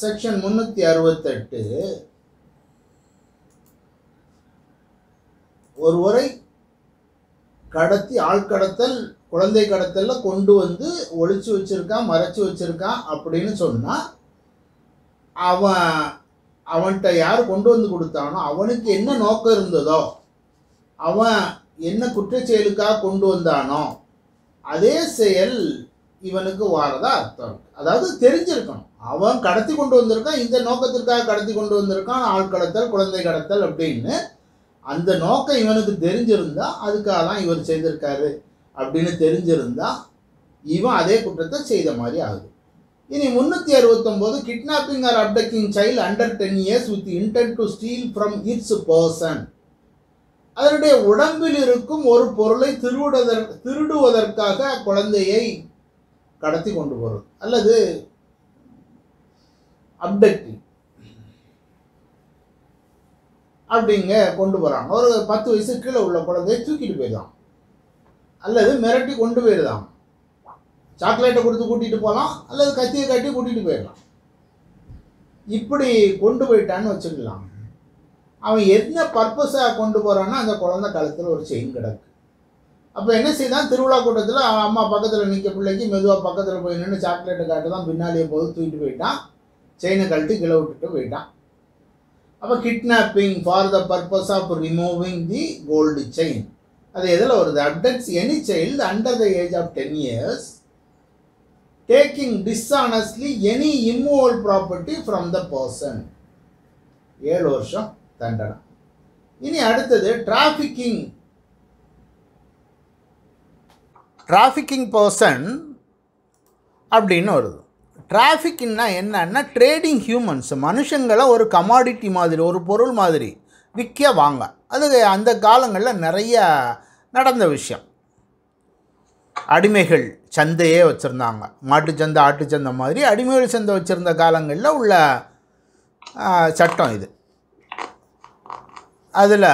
Section முந்நூற்றி அறுபத்தெட்டு ஒருவரை கடத்தி ஆழ்கடத்தல் குழந்தை கடத்தலில் கொண்டு வந்து ஒழிச்சு வச்சுருக்கான் மறைச்சி வச்சுருக்கான் அப்படின்னு சொன்னால் அவன் அவன்கிட்ட யார் கொண்டு வந்து கொடுத்தானோ அவனுக்கு என்ன நோக்கம் இருந்ததோ அவன் என்ன குற்றச்செயலுக்காக கொண்டு வந்தானோ அதே செயல் இவனுக்கு வாரதா அர்த்தம் அதாவது தெரிஞ்சிருக்கணும் அவன் கடத்தி கொண்டு வந்திருக்கான் இந்த நோக்கத்திற்காக கடத்தி கொண்டு வந்திருக்கான் ஆள் கடத்தல் குழந்தை கடத்தல் அப்படின்னு அந்த நோக்கம் இவனுக்கு தெரிஞ்சிருந்தா அதுக்காக தான் இவர் செய்திருக்காரு அப்படின்னு தெரிஞ்சிருந்தா இவன் அதே குற்றத்தை செய்த மாதிரி ஆகுது இனி முந்நூற்றி அறுபத்தொம்போது kidnapping or abducting child under ten years with intent to steal from its person அதனுடைய உடம்பில் இருக்கும் ஒரு பொருளை திருடுவதற் திருடுவதற்காக குழந்தையை கடத்தி கொண்டு போகிறது அல்லது அப்டக்டிங் அப்படிங்க கொண்டு போகிறாங்க ஒரு பத்து வயசு கீழே உள்ள குழந்தைய தூக்கிட்டு போயிடலாம் அல்லது மிரட்டி கொண்டு போயிடலாம் சாக்லேட்டை கொடுத்து கூட்டிகிட்டு போகலாம் அல்லது கத்தியை கட்டி கூட்டிகிட்டு போயிடலாம் இப்படி கொண்டு போயிட்டான்னு வச்சுக்கலாம் அவன் என்ன பர்பஸாக கொண்டு போகிறான்னா அந்த குழந்தை காலத்தில் ஒரு செயின் கிடக்கு அப்போ என்ன செய்தான் திருவிழா கூட்டத்தில் அம்மா பக்கத்தில் நிற்க பிள்ளைக்கு மெதுவாக பக்கத்தில் போய் நின்று சாக்லேட்டை காட்டு தான் பின்னாலேயே போது தூக்கிட்டு போயிட்டான் செயினை கழட்டி கிளை விட்டுட்டு போயிட்டான் அப்போ kidnapping for the purpose of removing the gold chain அது எதில் வருது abducts any child under the age of ten years taking dishonestly any immovable property from the person ஏழு வருஷம் தண்டனை இனி அடுத்தது டிராஃபிக்கிங் டிராஃபிக்கிங் பர்சன் அப்படின்னு வருது டிராஃபிக்கின்னா என்னன்னா ட்ரேடிங் ஹியூமன்ஸ் மனுஷங்களை ஒரு கமாடிட்டி மாதிரி ஒரு பொருள் மாதிரி விற்க வாங்க அது அந்த காலங்களில் நிறைய நடந்த விஷயம் அடிமைகள் சந்தையே வச்சுருந்தாங்க மாட்டுச்சந்தை ஆட்டுச்சந்தை மாதிரி அடிமைகள் சந்தை வச்சுருந்த காலங்களில் உள்ள சட்டம் இது அதில்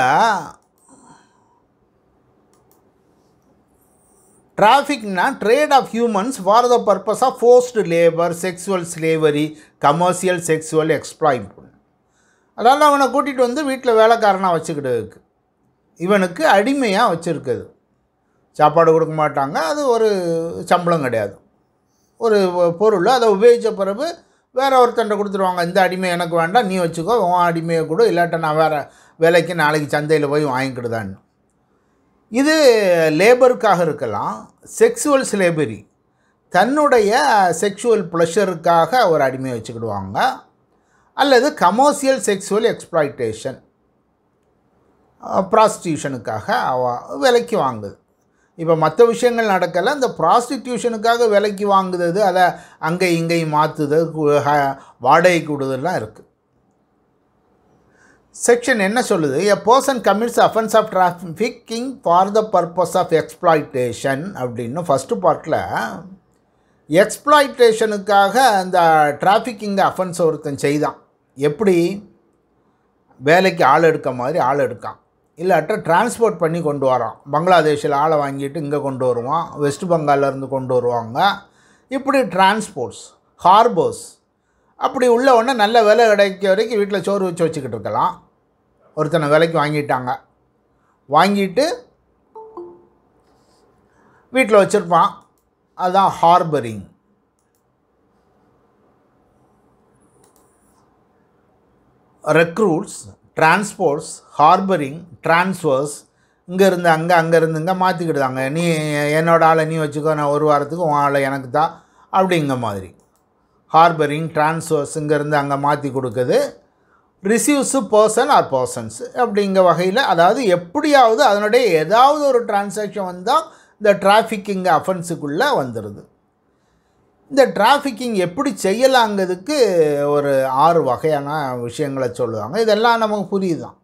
டிராஃபிக்னா trade of humans for the purpose of forced labour sexual slavery commercial sexual exploitation அதனால் அவனை கூட்டிகிட்டு வந்து வீட்டில் வேலைக்காரனாக வச்சுக்கிட்டு இருக்கு இவனுக்கு அடிமையாக வச்சுருக்குது சாப்பாடு கொடுக்க மாட்டாங்க அது ஒரு சம்பளம் கிடையாது ஒரு பொருள் அதை உபயோகித்த பிறகு வேறு ஒருத்தன்ட்ட கொடுத்துருவாங்க இந்த அடிமை எனக்கு வேண்டாம் நீ வச்சுக்கோ உன் அடிமையை கொடு இல்லாட்ட நான் வேறு வேலைக்கு நாளைக்கு சந்தையில் போய் வாங்கிக்கிடுதான்னு இது லேபருக்காக இருக்கலாம் செக்ஸுவல் ஸ்லேபரி தன்னுடைய செக்ஷுவல் ப்ளஷருக்காக அவர் அடிமையை வச்சுக்கிடுவாங்க அல்லது கமர்ஷியல் செக்ஸுவல் எக்ஸ்ப்ளாய்டேஷன் ப்ராஸ்டியூஷனுக்காக அவ விலைக்கு வாங்குது இப்போ மற்ற விஷயங்கள் நடக்கலை இந்த ப்ராஸ்டிடியூஷனுக்காக விலைக்கு வாங்குது அதை அங்கே இங்கேயும் மாற்றுது வாடகை கூடுதலாம் இருக்குது செக்ஷன் என்ன சொல்லுது a person commits offence of trafficking for the purpose of exploitation அப்படின்னு ஃபஸ்ட்டு பார்ட்டில் எக்ஸ்ப்ளாய்டேஷனுக்காக அந்த டிராஃபிக்கிங் அஃபென்ஸ் ஒருத்தன் செய்தான் எப்படி வேலைக்கு ஆள் எடுக்க மாதிரி ஆள் எடுக்கான் இல்லாட்ட டிரான்ஸ்போர்ட் பண்ணி கொண்டு வரான் பங்களாதேஷில் ஆளை வாங்கிட்டு இங்கே கொண்டு வருவான் வெஸ்ட் பெங்கால்லேருந்து கொண்டு வருவாங்க இப்படி டிரான்ஸ்போர்ட்ஸ் ஹார்போர்ஸ் அப்படி உள்ள ஒன்று நல்ல வேலை கிடைக்க வரைக்கும் வீட்டில் சோறு வச்சு வச்சுக்கிட்டு இருக்கலாம் ஒருத்தனை விலைக்கு வாங்கிட்டாங்க வாங்கிட்டு வீட்டில் வச்சுருப்பான் அதுதான் harbouring recruits transports harbouring transfers இங்கே இருந்து அங்கே அங்கேருந்து இங்கே மாற்றிக்கிடுதாங்க நீ என்னோட ஆளை நீ வச்சுக்கோ நான் ஒரு வாரத்துக்கு உன் ஆளை எனக்கு தான் அப்படிங்கிற மாதிரி ஹார்பரிங் டிரான்ஸ்வர்ஸ் இங்கேருந்து அங்கே மாற்றி கொடுக்குது ரிசீவ்ஸு பர்சன் ஆர் பர்சன்ஸ் அப்படிங்கிற வகையில் அதாவது எப்படியாவது அதனுடைய ஏதாவது ஒரு டிரான்சாக்ஷன் வந்தால் இந்த டிராஃபிக்கிங் அஃபென்ஸுக்குள்ளே வந்துடுது இந்த டிராஃபிக்கிங் எப்படி செய்யலாங்கிறதுக்கு ஒரு ஆறு வகையான விஷயங்களை சொல்லுவாங்க இதெல்லாம் நமக்கு புரியுதான்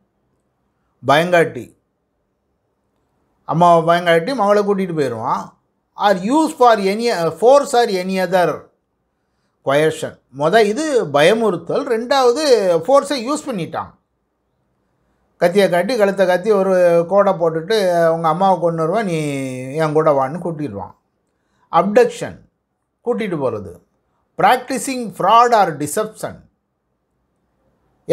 பயங்காட்டி அம்மாவை பயங்காட்டி மகளை கூட்டிகிட்டு போயிடுவான் or use for any force or any other coercion மொதல் இது பயமுறுத்தல் ரெண்டாவது ஃபோர்ஸை யூஸ் பண்ணிட்டான் கத்தியை காட்டி கழுத்தை கத்தி ஒரு கோடை போட்டுட்டு உங்கள் அம்மாவை கொண்டு வருவான் நீ என் கூட வான்னு கூட்டிடுவான் அப்டக்ஷன் கூட்டிகிட்டு போகிறது ப்ராக்டிஸிங் ஃப்ராட் ஆர் டிசப்ஷன்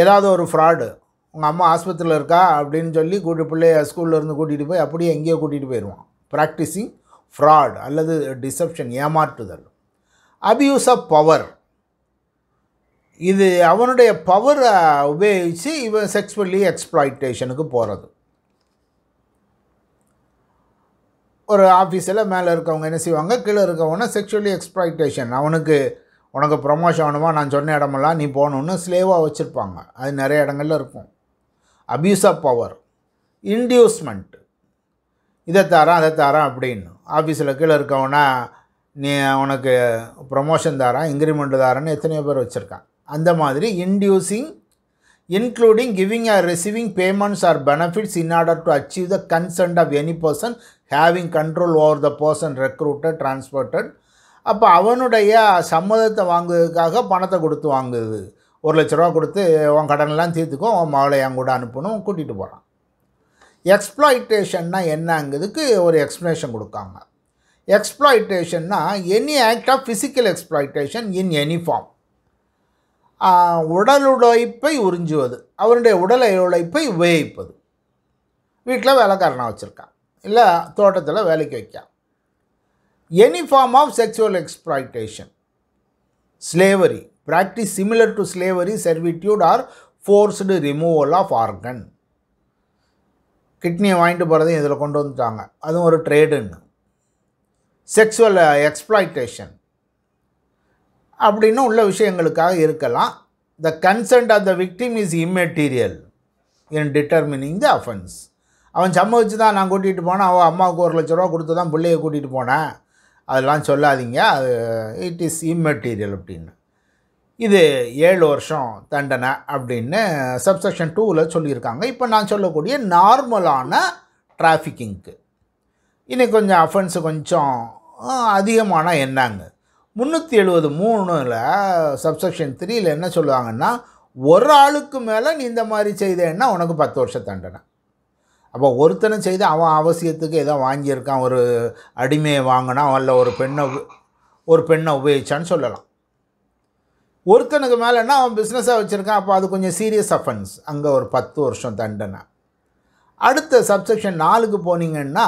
ஏதாவது ஒரு ஃப்ராடு உங்கள் அம்மா ஆஸ்பத்திரியில் இருக்கா அப்படின்னு சொல்லி கூட்டு பிள்ளைய இருந்து கூட்டிகிட்டு போய் அப்படியே எங்கேயோ கூட்டிகிட்டு போயிடுவான் ப்ராக்டிஸிங் ஃப்ராட் அல்லது டிசப்ஷன் ஏமாற்றுதல் அபியூஸ் ஆஃப் பவர் இது அவனுடைய பவரை உபயோகித்து இவன் செக்ஸ்வல்லி எக்ஸ்ப்ளாய்டேஷனுக்கு போகிறது ஒரு ஆஃபீஸில் மேலே இருக்கவங்க என்ன செய்வாங்க கீழே இருக்கவங்கன்னா செக்ஷுவலி எக்ஸ்ப்ளாய்டேஷன் அவனுக்கு உனக்கு ப்ரொமோஷன் ஆகணுமா நான் சொன்ன இடமெல்லாம் நீ போகணுன்னு ஸ்லேவாக வச்சுருப்பாங்க அது நிறைய இடங்களில் இருக்கும் அப்யூஸ் ஆஃப் பவர் இன்டியூஸ்மெண்ட் இதை தரேன் அதை தரேன் அப்படின்னு ஆஃபீஸில் கீழே இருக்கவனா நீ உனக்கு ப்ரொமோஷன் தாரான் இன்க்ரிமெண்ட் தாரான்னு எத்தனையோ பேர் வச்சுருக்கான் அந்த மாதிரி inducing including giving or receiving payments or benefits in order to achieve the consent of any person having control over the person recruited transported அப்போ அவனுடைய சம்மதத்தை வாங்குவதுக்காக பணத்தை கொடுத்து வாங்குது ஒரு லட்ச ரூபா கொடுத்து உன் கடனெல்லாம் தீர்த்துக்கும் உன் மகளை என் கூட அனுப்பணும் கூட்டிகிட்டு போகிறான் எக்ஸ்ப்ளாய்டேஷன்னா என்னங்கிறதுக்கு ஒரு எக்ஸ்ப்ளனேஷன் கொடுக்காங்க எக்ஸ்ப்ளாய்டேஷன்னா any act of physical exploitation in any form உடல் உழைப்பை உறிஞ்சுவது அவருடைய உடல் உழைப்பை உபயோகிப்பது வீட்டில் வேலைக்காரனாக வச்சுருக்கான் இல்லை தோட்டத்தில் வேலைக்கு வைக்கான் any form of sexual exploitation slavery practice similar to slavery servitude or forced removal of organ கிட்னியை வாங்கிட்டு போகிறதையும் இதில் கொண்டு வந்துட்டாங்க அதுவும் ஒரு ட்ரேடுன்னு செக்ஸுவல் எக்ஸ்ப்ளாய்டேஷன் uh, அப்படின்னு உள்ள விஷயங்களுக்காக இருக்கலாம் the consent of the victim is immaterial in determining the offence அவன் சம்மதிச்சு தான் நான் கூட்டிகிட்டு போனேன் அவன் அம்மாவுக்கு ஒரு லட்ச ரூபா கொடுத்து தான் பிள்ளைய கூட்டிகிட்டு போனேன் அதெல்லாம் சொல்லாதீங்க அது இட் இஸ் இம்மெட்டீரியல் அப்படின்னு இது ஏழு வருஷம் தண்டனை அப்படின்னு சப்செக்ஷன் டூவில் சொல்லியிருக்காங்க இப்போ நான் சொல்லக்கூடிய நார்மலான டிராஃபிக்கிங்க்கு இன்றைக்கி கொஞ்சம் அஃபென்ஸு கொஞ்சம் அதிகமான என்னாங்க முந்நூற்றி எழுபது மூணில் சப்செக்ஷன் த்ரீயில் என்ன சொல்லுவாங்கன்னா ஒரு ஆளுக்கு மேலே நீ இந்த மாதிரி செய்தேன்னா உனக்கு பத்து வருஷ தண்டனை அப்போ ஒருத்தனை செய்து அவன் அவசியத்துக்கு ஏதோ வாங்கியிருக்கான் ஒரு அடிமையை வாங்கினா அல்ல ஒரு பெண்ணை ஒரு பெண்ணை உபயோகிச்சான்னு சொல்லலாம் ஒருத்தனுக்கு மேலேனா அவன் பிஸ்னஸாக வச்சுருக்கான் அப்போ அது கொஞ்சம் சீரியஸ் அஃபென்ஸ் அங்கே ஒரு பத்து வருஷம் தண்டனை அடுத்த சப்செக்ஷன் நாலுக்கு போனீங்கன்னா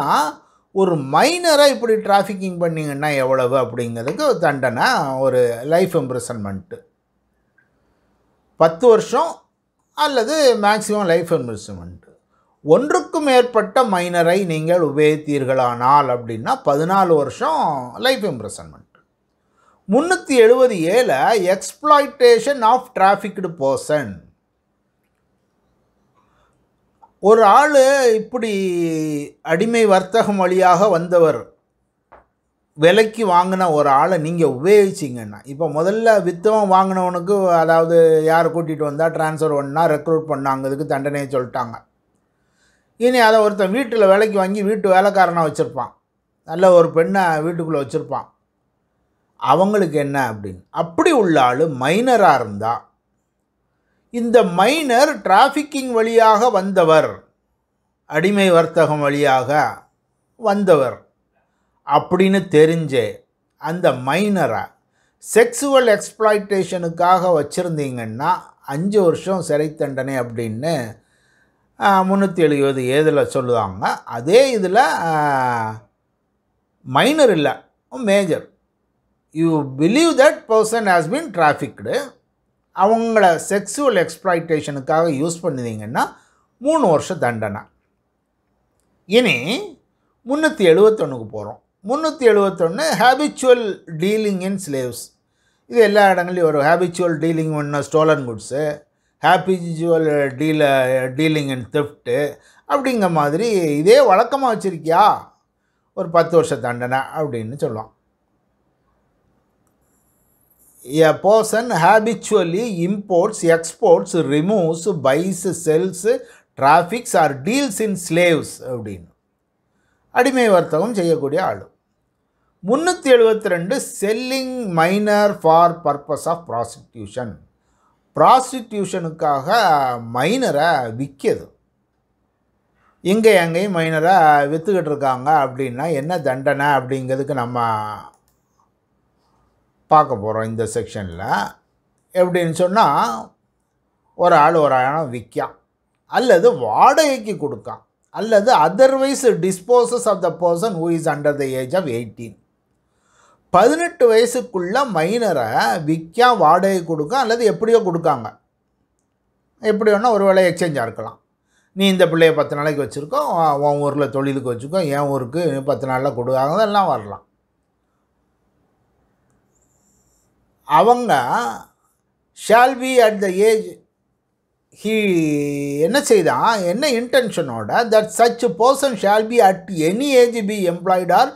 ஒரு மைனராக இப்படி டிராஃபிக்கிங் பண்ணிங்கன்னா எவ்வளவு அப்படிங்கிறதுக்கு தண்டனை ஒரு லைஃப் இம்ப்ரெசன்மெண்ட்டு பத்து வருஷம் அல்லது மேக்ஸிமம் லைஃப் இம்ப்ரெசன்மெண்ட்டு ஒன்றுக்கு மேற்பட்ட மைனரை நீங்கள் உபயோகித்தீர்களானால் அப்படின்னா பதினாலு வருஷம் லைஃப் இம்ப்ரெசன்மெண்ட் முந்நூற்றி எழுபது ஏழை எக்ஸ்ப்ளாய்டேஷன் ஆஃப் டிராஃபிக்டு பர்சன் ஒரு ஆள் இப்படி அடிமை வர்த்தகம் வழியாக வந்தவர் விலைக்கு வாங்கின ஒரு ஆளை நீங்கள் உபயோகிச்சிங்கன்னா இப்போ முதல்ல வித்தவம் வாங்கினவனுக்கு அதாவது யார் கூட்டிகிட்டு வந்தால் ட்ரான்ஸ்ஃபர் பண்ணால் ரெக்ரூட் பண்ணாங்க இதுக்கு தண்டனையை சொல்லிட்டாங்க இனி அதை ஒருத்தன் வீட்டில் விலைக்கு வாங்கி வீட்டு வேலைக்காரனாக வச்சுருப்பான் நல்ல ஒரு பெண்ணை வீட்டுக்குள்ளே வச்சுருப்பான் அவங்களுக்கு என்ன அப்படின்னு அப்படி உள்ள ஆள் மைனராக இருந்தால் இந்த மைனர் டிராஃபிக்கிங் வழியாக வந்தவர் அடிமை வர்த்தகம் வழியாக வந்தவர் அப்படின்னு தெரிஞ்சு அந்த மைனரை செக்ஸுவல் எக்ஸ்ப்ளாய்டேஷனுக்காக வச்சுருந்தீங்கன்னா அஞ்சு வருஷம் சிறை தண்டனை அப்படின்னு முந்நூற்றி எழுபது ஏதில் சொல்லுவாங்க அதே இதில் மைனர் இல்லை major you believe that person has been trafficked அவங்கள செக்ஸுவல் எக்ஸ்ப்ளாய்டேஷனுக்காக யூஸ் பண்ணியிருந்தீங்கன்னா மூணு வருஷம் தண்டனை இனி முந்நூற்றி எழுபத்தொன்றுக்கு போகிறோம் முந்நூற்றி எழுபத்தொன்று ஹேபிச்சுவல் டீலிங் இன் ஸ்லேவ்ஸ் இது எல்லா இடங்கள்லையும் ஒரு ஹேபிச்சுவல் டீலிங் ஒன்று stolen goods habitual deal dealing in theft அப்படிங்கிற மாதிரி இதே வழக்கமாக வச்சுருக்கியா ஒரு பத்து வருஷ தண்டனை அப்படின்னு சொல்லலாம் a person habitually imports exports removes buys sells traffics or deals in slaves அப்படின்னு அடிமை வர்த்தகம் செய்யக்கூடிய ஆளு முந்நூற்றி எழுபத்தி ரெண்டு selling minor for purpose of prostitution ப்ராஸ்டியூஷனுக்காக மைனரை விற்கிறது இங்கே எங்கேயும் மைனரை விற்றுக்கிட்டு இருக்காங்க அப்படின்னா என்ன தண்டனை அப்படிங்கிறதுக்கு நம்ம பார்க்க போகிறோம் இந்த செக்ஷனில் எப்படின்னு சொன்னால் ஒரு ஆள் ஒரு ஆழம் விற்கான் அல்லது வாடகைக்கு கொடுக்கலாம் அல்லது otherwise disposes of the person who is under the age of eighteen பதினெட்டு வயசுக்குள்ள மைனரை விற்கா வாடகை கொடுக்க அல்லது எப்படியோ கொடுக்காங்க எப்படி வேணால் ஒரு வேளை எக்ஸ்சேஞ்சாக இருக்கலாம் நீ இந்த பிள்ளையை பத்து நாளைக்கு வச்சுருக்கோம் உன் ஊரில் தொழிலுக்கு வச்சுக்கோ என் ஊருக்கு பத்து நாளில் கொடுக்காங்க எல்லாம் வரலாம் அவங்க shall be at the age he என்ன செய்தான் என்ன இன்டென்ஷனோட that such person shall be at any age be employed or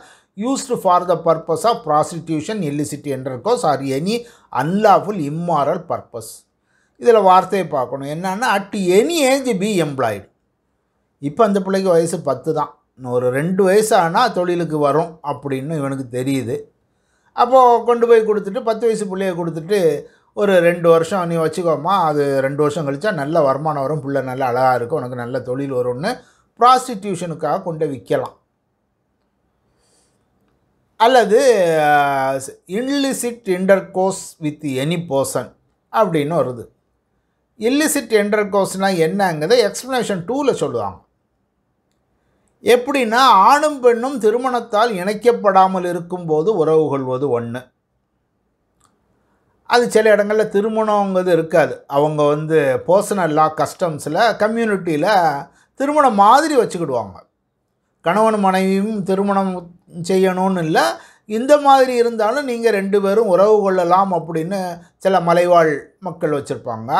used for the purpose of prostitution illicit intercourse or any unlawful immoral purpose இதில் வார்த்தையை பார்க்கணும் என்னென்னா at any age be employed இப்போ அந்த பிள்ளைக்கு வயசு பத்து தான் ஒரு ரெண்டு வயசு ஆனால் தொழிலுக்கு வரும் அப்படின்னு இவனுக்கு தெரியுது அப்போது கொண்டு போய் கொடுத்துட்டு பத்து வயசு பிள்ளைய கொடுத்துட்டு ஒரு ரெண்டு வருஷம் நீ வச்சுக்கோமா அது ரெண்டு வருஷம் கழிச்சா நல்ல வருமானம் வரும் பிள்ளை நல்ல அழகாக இருக்கும் உனக்கு நல்ல தொழில் வரும்னு ப்ராஸ்டியூஷனுக்காக கொண்டு விற்கலாம் அல்லது illicit intercourse with any person அப்படின்னு வருது இல்லிசிட் இன்டர்கோஸ்னால் என்னங்கிறத எக்ஸ்ப்ளனேஷன் டூவில் சொல்லுவாங்க எப்படின்னா ஆணும் பெண்ணும் திருமணத்தால் இணைக்கப்படாமல் இருக்கும்போது உறவு கொள்வது ஒன்று அது சில இடங்களில் திருமணங்கிறது இருக்காது அவங்க வந்து பர்சனல் லா கஸ்டம்ஸில் கம்யூனிட்டியில் திருமணம் மாதிரி வச்சுக்கிடுவாங்க கணவன் மனைவியும் திருமணம் செய்யணும்னு இல்லை இந்த மாதிரி இருந்தாலும் நீங்கள் ரெண்டு பேரும் உறவு கொள்ளலாம் அப்படின்னு சில மலைவாழ் மக்கள் வச்சுருப்பாங்க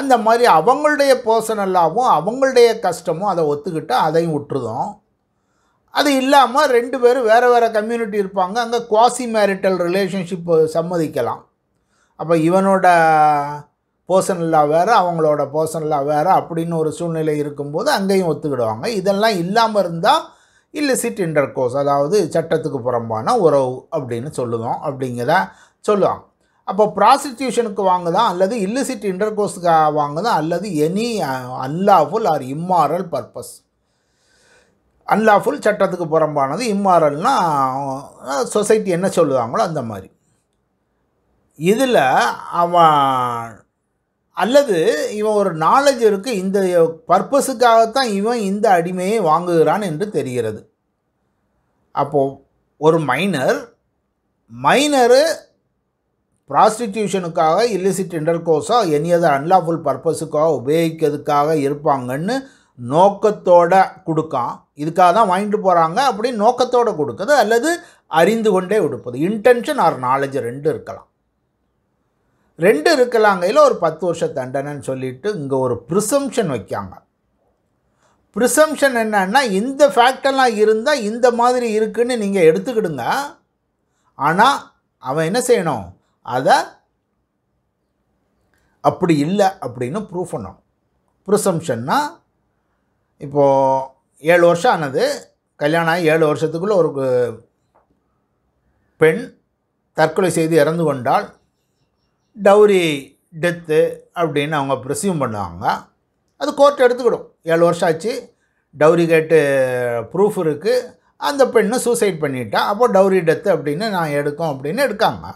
அந்த மாதிரி அவங்களுடைய பர்சனலாகவும் அவங்களுடைய கஷ்டமும் அதை ஒத்துக்கிட்டு அதையும் விட்டுருதோம் அது இல்லாமல் ரெண்டு பேரும் வேறு வேறு கம்யூனிட்டி இருப்பாங்க அங்கே குவாசி மேரிட்டல் ரிலேஷன்ஷிப்பு சம்மதிக்கலாம் அப்போ இவனோட பர்சனலாக வேறு அவங்களோட பர்சனலாக வேறு அப்படின்னு ஒரு சூழ்நிலை இருக்கும்போது அங்கேயும் ஒத்துக்கிடுவாங்க இதெல்லாம் இல்லாமல் இருந்தால் இல்லிசிட் இன்டர் கோர்ஸ் அதாவது சட்டத்துக்கு புறம்பான உறவு அப்படின்னு சொல்லுவோம் அப்படிங்கிறத சொல்லுவாங்க அப்போ ப்ராஸ்டிடியூஷனுக்கு வாங்குதான் அல்லது இல்லிசிட் இன்டர் கோர்ஸுக்காக வாங்குதான் அல்லது any unlawful or immoral purpose unlawful சட்டத்துக்கு புறம்பானது இம்மாரல்னால் சொசைட்டி என்ன சொல்லுவாங்களோ அந்த மாதிரி இதில் அவன் அல்லது இவன் ஒரு நாலேஜ் இருக்குது இந்த பர்பஸுக்காகத்தான் இவன் இந்த அடிமையை வாங்குகிறான் என்று தெரிகிறது அப்போது ஒரு மைனர் மைனரு ப்ராஸ்டிடியூஷனுக்காக இல்லிசிட் இன்டர்கோஸோ எனி அதர் அன்லாஃபுல் பர்பஸுக்காக உபயோகிக்கிறதுக்காக இருப்பாங்கன்னு நோக்கத்தோட கொடுக்கான் இதுக்காக தான் வாங்கிட்டு போகிறாங்க அப்படின்னு நோக்கத்தோடு கொடுக்குறது அல்லது அறிந்து கொண்டே கொடுப்பது இன்டென்ஷன் ஆர் நாலேஜ் ரெண்டு இருக்கலாம் ரெண்டு இருக்கலாங்கையில் ஒரு பத்து வருஷ தண்டனைன்னு சொல்லிட்டு இங்கே ஒரு ப்ரிசம்ஷன் வைக்காங்க ப்ரிசம்ஷன் என்னன்னா இந்த ஃபேக்டெல்லாம் இருந்தால் இந்த மாதிரி இருக்குன்னு நீங்கள் எடுத்துக்கிடுங்க ஆனால் அவன் என்ன செய்யணும் அதை அப்படி இல்லை அப்படின்னு ப்ரூஃப் பண்ணணும் ப்ரிசம்ஷன்னா இப்போது ஏழு வருஷம் ஆனது கல்யாணம் ஆகி ஏழு வருஷத்துக்குள்ளே ஒரு பெண் தற்கொலை செய்து இறந்து கொண்டால் டவுரி டெத்து அப்படின்னு அவங்க ப்ரிசியூம் பண்ணுவாங்க அது கோர்ட் எடுத்துக்கிடும் ஏழு வருஷம் ஆச்சு டவுரி கேட்டு ப்ரூஃப் இருக்குது அந்த பெண்ணு சூசைட் பண்ணிட்டான் அப்போது டவுரி டெத்து அப்படின்னு நான் எடுக்கும் அப்படின்னு எடுக்காங்க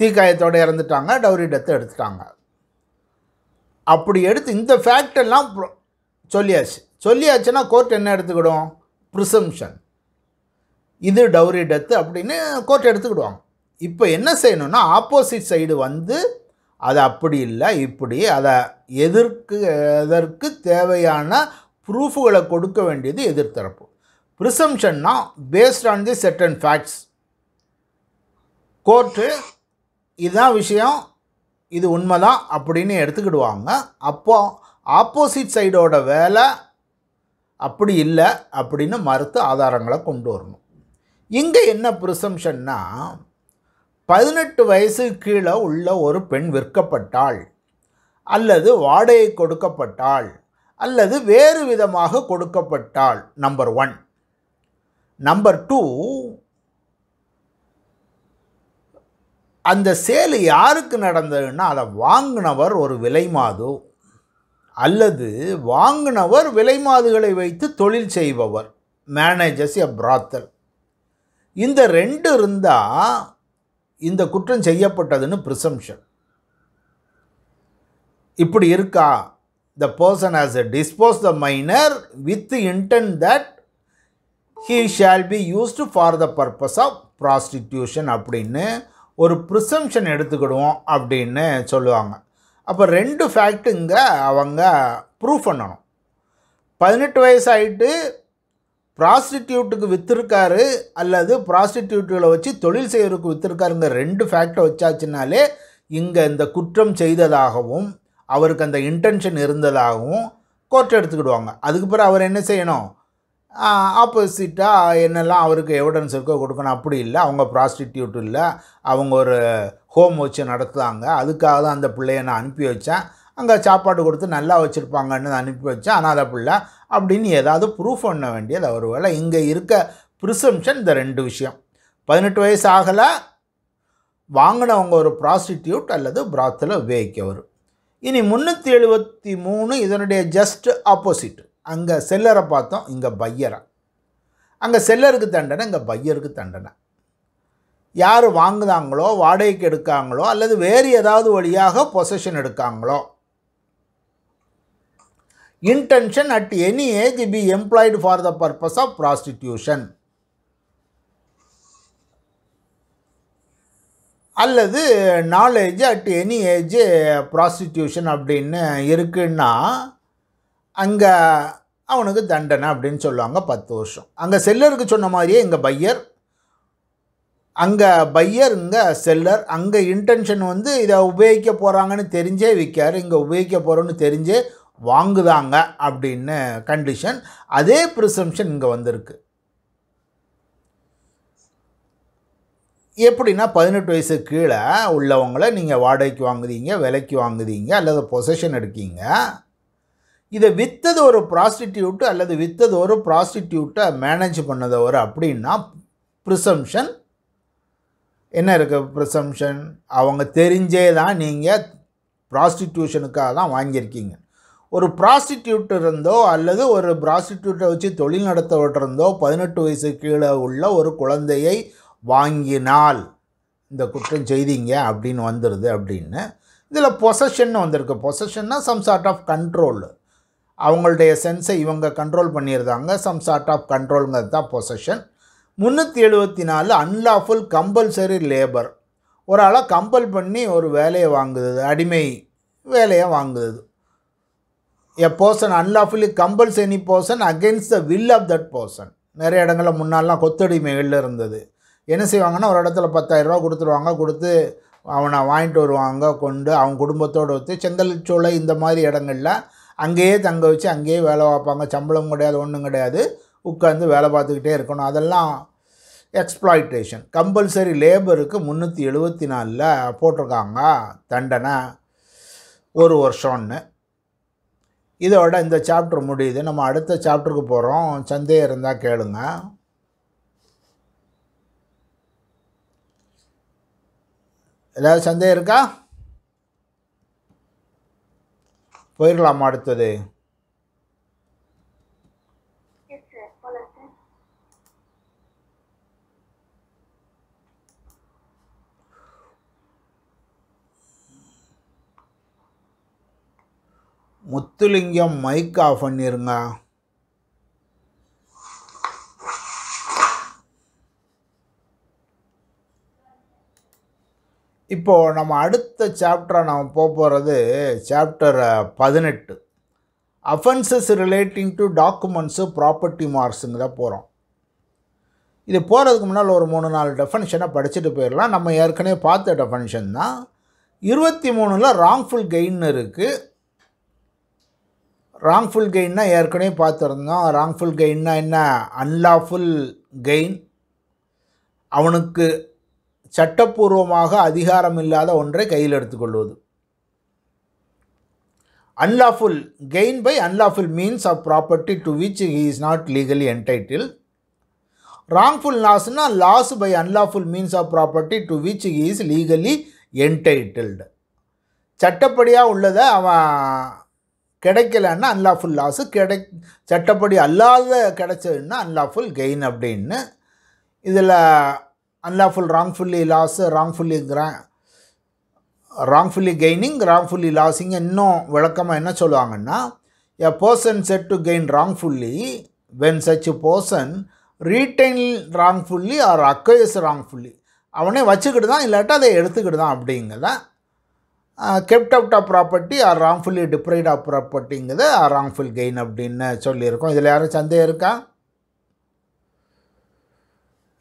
தீக்காயத்தோடு இறந்துட்டாங்க டவுரி டெத்து எடுத்துட்டாங்க அப்படி எடுத்து இந்த ஃபேக்டெல்லாம் சொல்லியாச்சு சொல்லியாச்சுன்னா கோர்ட் என்ன எடுத்துக்கிடும் ப்ரிசம்ஷன் இது டவுரி டெத்து அப்படின்னு கோர்ட் எடுத்துக்கிடுவாங்க இப்போ என்ன செய்யணும்னா ஆப்போசிட் சைடு வந்து அது அப்படி இல்லை இப்படி அதை எதிர்க்கு எதற்கு தேவையான ப்ரூஃபுகளை கொடுக்க வேண்டியது எதிர்த்தரப்பு ப்ரிசம்ஷன்னா based on the certain facts court இதுதான் விஷயம் இது உண்மைதான் அப்படின்னு எடுத்துக்கிடுவாங்க அப்போ ஆப்போசிட் சைடோட வேலை அப்படி இல்லை அப்படின்னு மறுத்து ஆதாரங்களை கொண்டு வரணும் இங்கே என்ன ப்ரிசம்ஷன்னா பதினெட்டு வயசு கீழே உள்ள ஒரு பெண் விற்கப்பட்டாள் அல்லது வாடகை கொடுக்கப்பட்டாள் அல்லது வேறு விதமாக கொடுக்கப்பட்டாள் நம்பர் ஒன் நம்பர் டூ அந்த சேல் யாருக்கு நடந்ததுன்னா அதை வாங்கினவர் ஒரு விலை மாது அல்லது வாங்கினவர் விலை மாதுகளை வைத்து தொழில் செய்பவர் மேனேஜர்ஸ் எ பிராத்தல் இந்த ரெண்டு இருந்தால் இந்த குற்றம் செய்யப்பட்டதுன்னு ப்ரிசம்ஷன் இப்படி இருக்கா the person has a dispose the minor with intent that he shall be used for the purpose of prostitution அப்படின்னு ஒரு ப்ரிசம்ஷன் எடுத்துக்கிடுவோம் அப்படின்னு சொல்லுவாங்க அப்போ ரெண்டு ஃபேக்ட்டுங்க அவங்க ப்ரூவ் பண்ணணும் பதினெட்டு வயசாகிட்டு ப்ராஸ்டிடியூட்டுக்கு விற்றுருக்காரு அல்லது ப்ராஸ்டிடியூட்டுகளை வச்சு தொழில் செய்கிறதுக்கு விற்றுருக்காருங்க ரெண்டு ஃபேக்டை வச்சாச்சுனாலே இங்கே இந்த குற்றம் செய்ததாகவும் அவருக்கு அந்த இன்டென்ஷன் இருந்ததாகவும் கோர்ட் எடுத்துக்கிடுவாங்க அதுக்கு பிறகு அவர் என்ன செய்யணும் ஆப்போசிட்டாக என்னெல்லாம் அவருக்கு எவிடன்ஸ் இருக்கோ கொடுக்கணும் அப்படி இல்லை அவங்க ப்ராஸ்டிடியூட் இல்லை அவங்க ஒரு ஹோம் வச்சு நடத்துவாங்க அதுக்காக தான் அந்த பிள்ளையை நான் அனுப்பி வச்சேன் அங்கே சாப்பாடு கொடுத்து நல்லா வச்சுருப்பாங்கன்னு அனுப்பி வச்சேன் ஆனால் அதை பிள்ளை அப்படின்னு ஏதாவது ப்ரூஃப் பண்ண வேண்டியது அவர் வேலை இங்கே இருக்க ப்ரிசம்ஷன் இந்த ரெண்டு விஷயம் பதினெட்டு வயசு ஆகலை வாங்கினவங்க ஒரு ப்ராஸ்டியூட் அல்லது பிராத்தில் உபயோகிக்கவர் இனி முந்நூற்றி எழுபத்தி மூணு இதனுடைய ஜஸ்ட் ஆப்போசிட் அங்கே செல்லரை பார்த்தோம் இங்கே பையரை அங்கே செல்லருக்கு தண்டனை இங்கே பையருக்கு தண்டனை யார் வாங்குதாங்களோ வாடகைக்கு எடுக்காங்களோ அல்லது வேறு ஏதாவது வழியாக பொசஷன் எடுக்காங்களோ intention at any age be employed for the purpose of prostitution அல்லது knowledge at any age prostitution அப்படின்னு இருக்குன்னா அங்கே அவனுக்கு தண்டனை அப்படின்னு சொல்லுவாங்க பத்து வருஷம் அங்கே செல்லருக்கு சொன்ன மாதிரியே இங்கே பையர் அங்கே பையர் இங்கே செல்லர் அங்கே இன்டென்ஷன் வந்து இதை உபயோகிக்க போகிறாங்கன்னு தெரிஞ்சே விற்கார் இங்கே உபயோகிக்க போகிறோன்னு தெரிஞ்சே வாங்குதாங்க அப்படின்னு கண்டிஷன் அதே ப்ரிசம்ஷன் இங்கே வந்திருக்கு எப்படின்னா பதினெட்டு வயசு கீழே உள்ளவங்களை நீங்கள் வாடகைக்கு வாங்குதீங்க விலைக்கு வாங்குதீங்க அல்லது பொசஷன் எடுக்கீங்க இதை விற்றது ஒரு ப்ராஸ்டிடியூட்டு அல்லது விற்றது ஒரு ப்ராஸ்டிடியூட்டை மேனேஜ் பண்ணதவர் அப்படின்னா ப்ரிசம்ஷன் என்ன இருக்குது ப்ரிசம்ஷன் அவங்க தெரிஞ்சே தான் நீங்கள் ப்ராஸ்டிடியூஷனுக்காக தான் வாங்கியிருக்கீங்க ஒரு ப்ராஸ்டியூட் இருந்தோ அல்லது ஒரு ப்ராஸ்டியூட்டை வச்சு தொழில் நடத்தப்பட்டிருந்தோ பதினெட்டு வயசு கீழே உள்ள ஒரு குழந்தையை வாங்கினால் இந்த குற்றம் செய்தீங்க அப்படின்னு வந்துடுது அப்படின்னு இதில் பொசஷன் வந்திருக்கு பொசஷன்னா சம் சார்ட் ஆஃப் கண்ட்ரோல் அவங்களுடைய சென்ஸை இவங்க கண்ட்ரோல் பண்ணியிருந்தாங்க சம் சார்ட் ஆஃப் கண்ட்ரோலுங்கிறது தான் பொசஷன் முந்நூற்றி எழுபத்தி நாலு அன்லாஃபுல் கம்பல்சரி லேபர் ஒரு ஆளாக கம்பல் பண்ணி ஒரு வேலையை வாங்குது அடிமை வேலையை வாங்குது a person unlawfully compels any person against the will of that person நிறைய இடங்களில் முன்னாலாம் கொத்தடிமைகளில் இருந்தது என்ன செய்வாங்கன்னா ஒரு இடத்துல பத்தாயிரரூவா கொடுத்துருவாங்க கொடுத்து அவனை வாங்கிட்டு வருவாங்க கொண்டு அவன் குடும்பத்தோடு வச்சு செங்கல் சோலை இந்த மாதிரி இடங்களில் அங்கேயே தங்க வச்சு அங்கேயே வேலை பார்ப்பாங்க சம்பளம் கிடையாது ஒன்றும் கிடையாது உட்காந்து வேலை பார்த்துக்கிட்டே இருக்கணும் அதெல்லாம் எக்ஸ்ப்ளாய்டேஷன் கம்பல்சரி லேபருக்கு முந்நூற்றி எழுபத்தி நாலில் போட்டிருக்காங்க தண்டனை ஒரு வருஷம்னு இதோட இந்த சாப்டர் முடியுது நம்ம அடுத்த சாப்டருக்கு போகிறோம் சந்தேகம் இருந்தால் கேளுங்க ஏதாவது சந்தேகம் இருக்கா போயிடலாமா அடுத்தது முத்துலிங்கம் மைக் ஆஃப் பண்ணிருங்க இப்போது நம்ம அடுத்த சாப்டரை நாம் போக போகிறது சாப்டர் பதினெட்டு offences relating to documents property மார்க்ஸுங்க தான் போகிறோம் இது போகிறதுக்கு முன்னால் ஒரு மூணு நாலு டெஃபனிஷனை படிச்சுட்டு போயிடலாம் நம்ம ஏற்கனவே பார்த்த டெஃபனிஷன் தான் இருபத்தி மூணில் ராங்ஃபுல் கெயின் இருக்குது ராங்ஃபுல் கெயின்னா ஏற்கனவே பார்த்துருந்தோம் ராங்ஃபுல் கெயின்னா என்ன அன்லாஃபுல் கெயின் அவனுக்கு சட்டப்பூர்வமாக அதிகாரம் இல்லாத ஒன்றை கையில் எடுத்துக்கொள்வது unlawful gain by unlawful means of property to which he is not legally entitle wrongful லாஸ்னால் loss by unlawful means of property to which he is legally entitled சட்டப்படியாக உள்ளதை அவன் கிடைக்கலன்னா அன்லாஃபுல் லாஸு கிடை சட்டப்படி அல்லாத கிடைச்சதுன்னா அன்லாஃபுல் கெயின் அப்படின்னு இதில் அன்லாஃபுல் ராங்ஃபுல்லி லாஸு ராங்ஃபுல்லி கிரா ராங்ஃபுல்லி கெய்னிங் ராங்ஃபுல்லி லாஸிங் இன்னும் விளக்கமாக என்ன சொல்லுவாங்கன்னா a person said to gain wrongfully when such person retain wrongfully or acquires wrongfully அவனே வச்சுக்கிட்டு தான் இல்லாட்டா அதை எடுத்துக்கிட்டு தான் அப்படிங்கிறத kept out of property or wrongfully deprived of ப்ராப்பர்ட்டிங்கிறது ஆர் ராங்ஃபுல் கெயின் அப்படின்னு சொல்லியிருக்கோம் இதில் யாரும் சந்தேகம் இருக்கா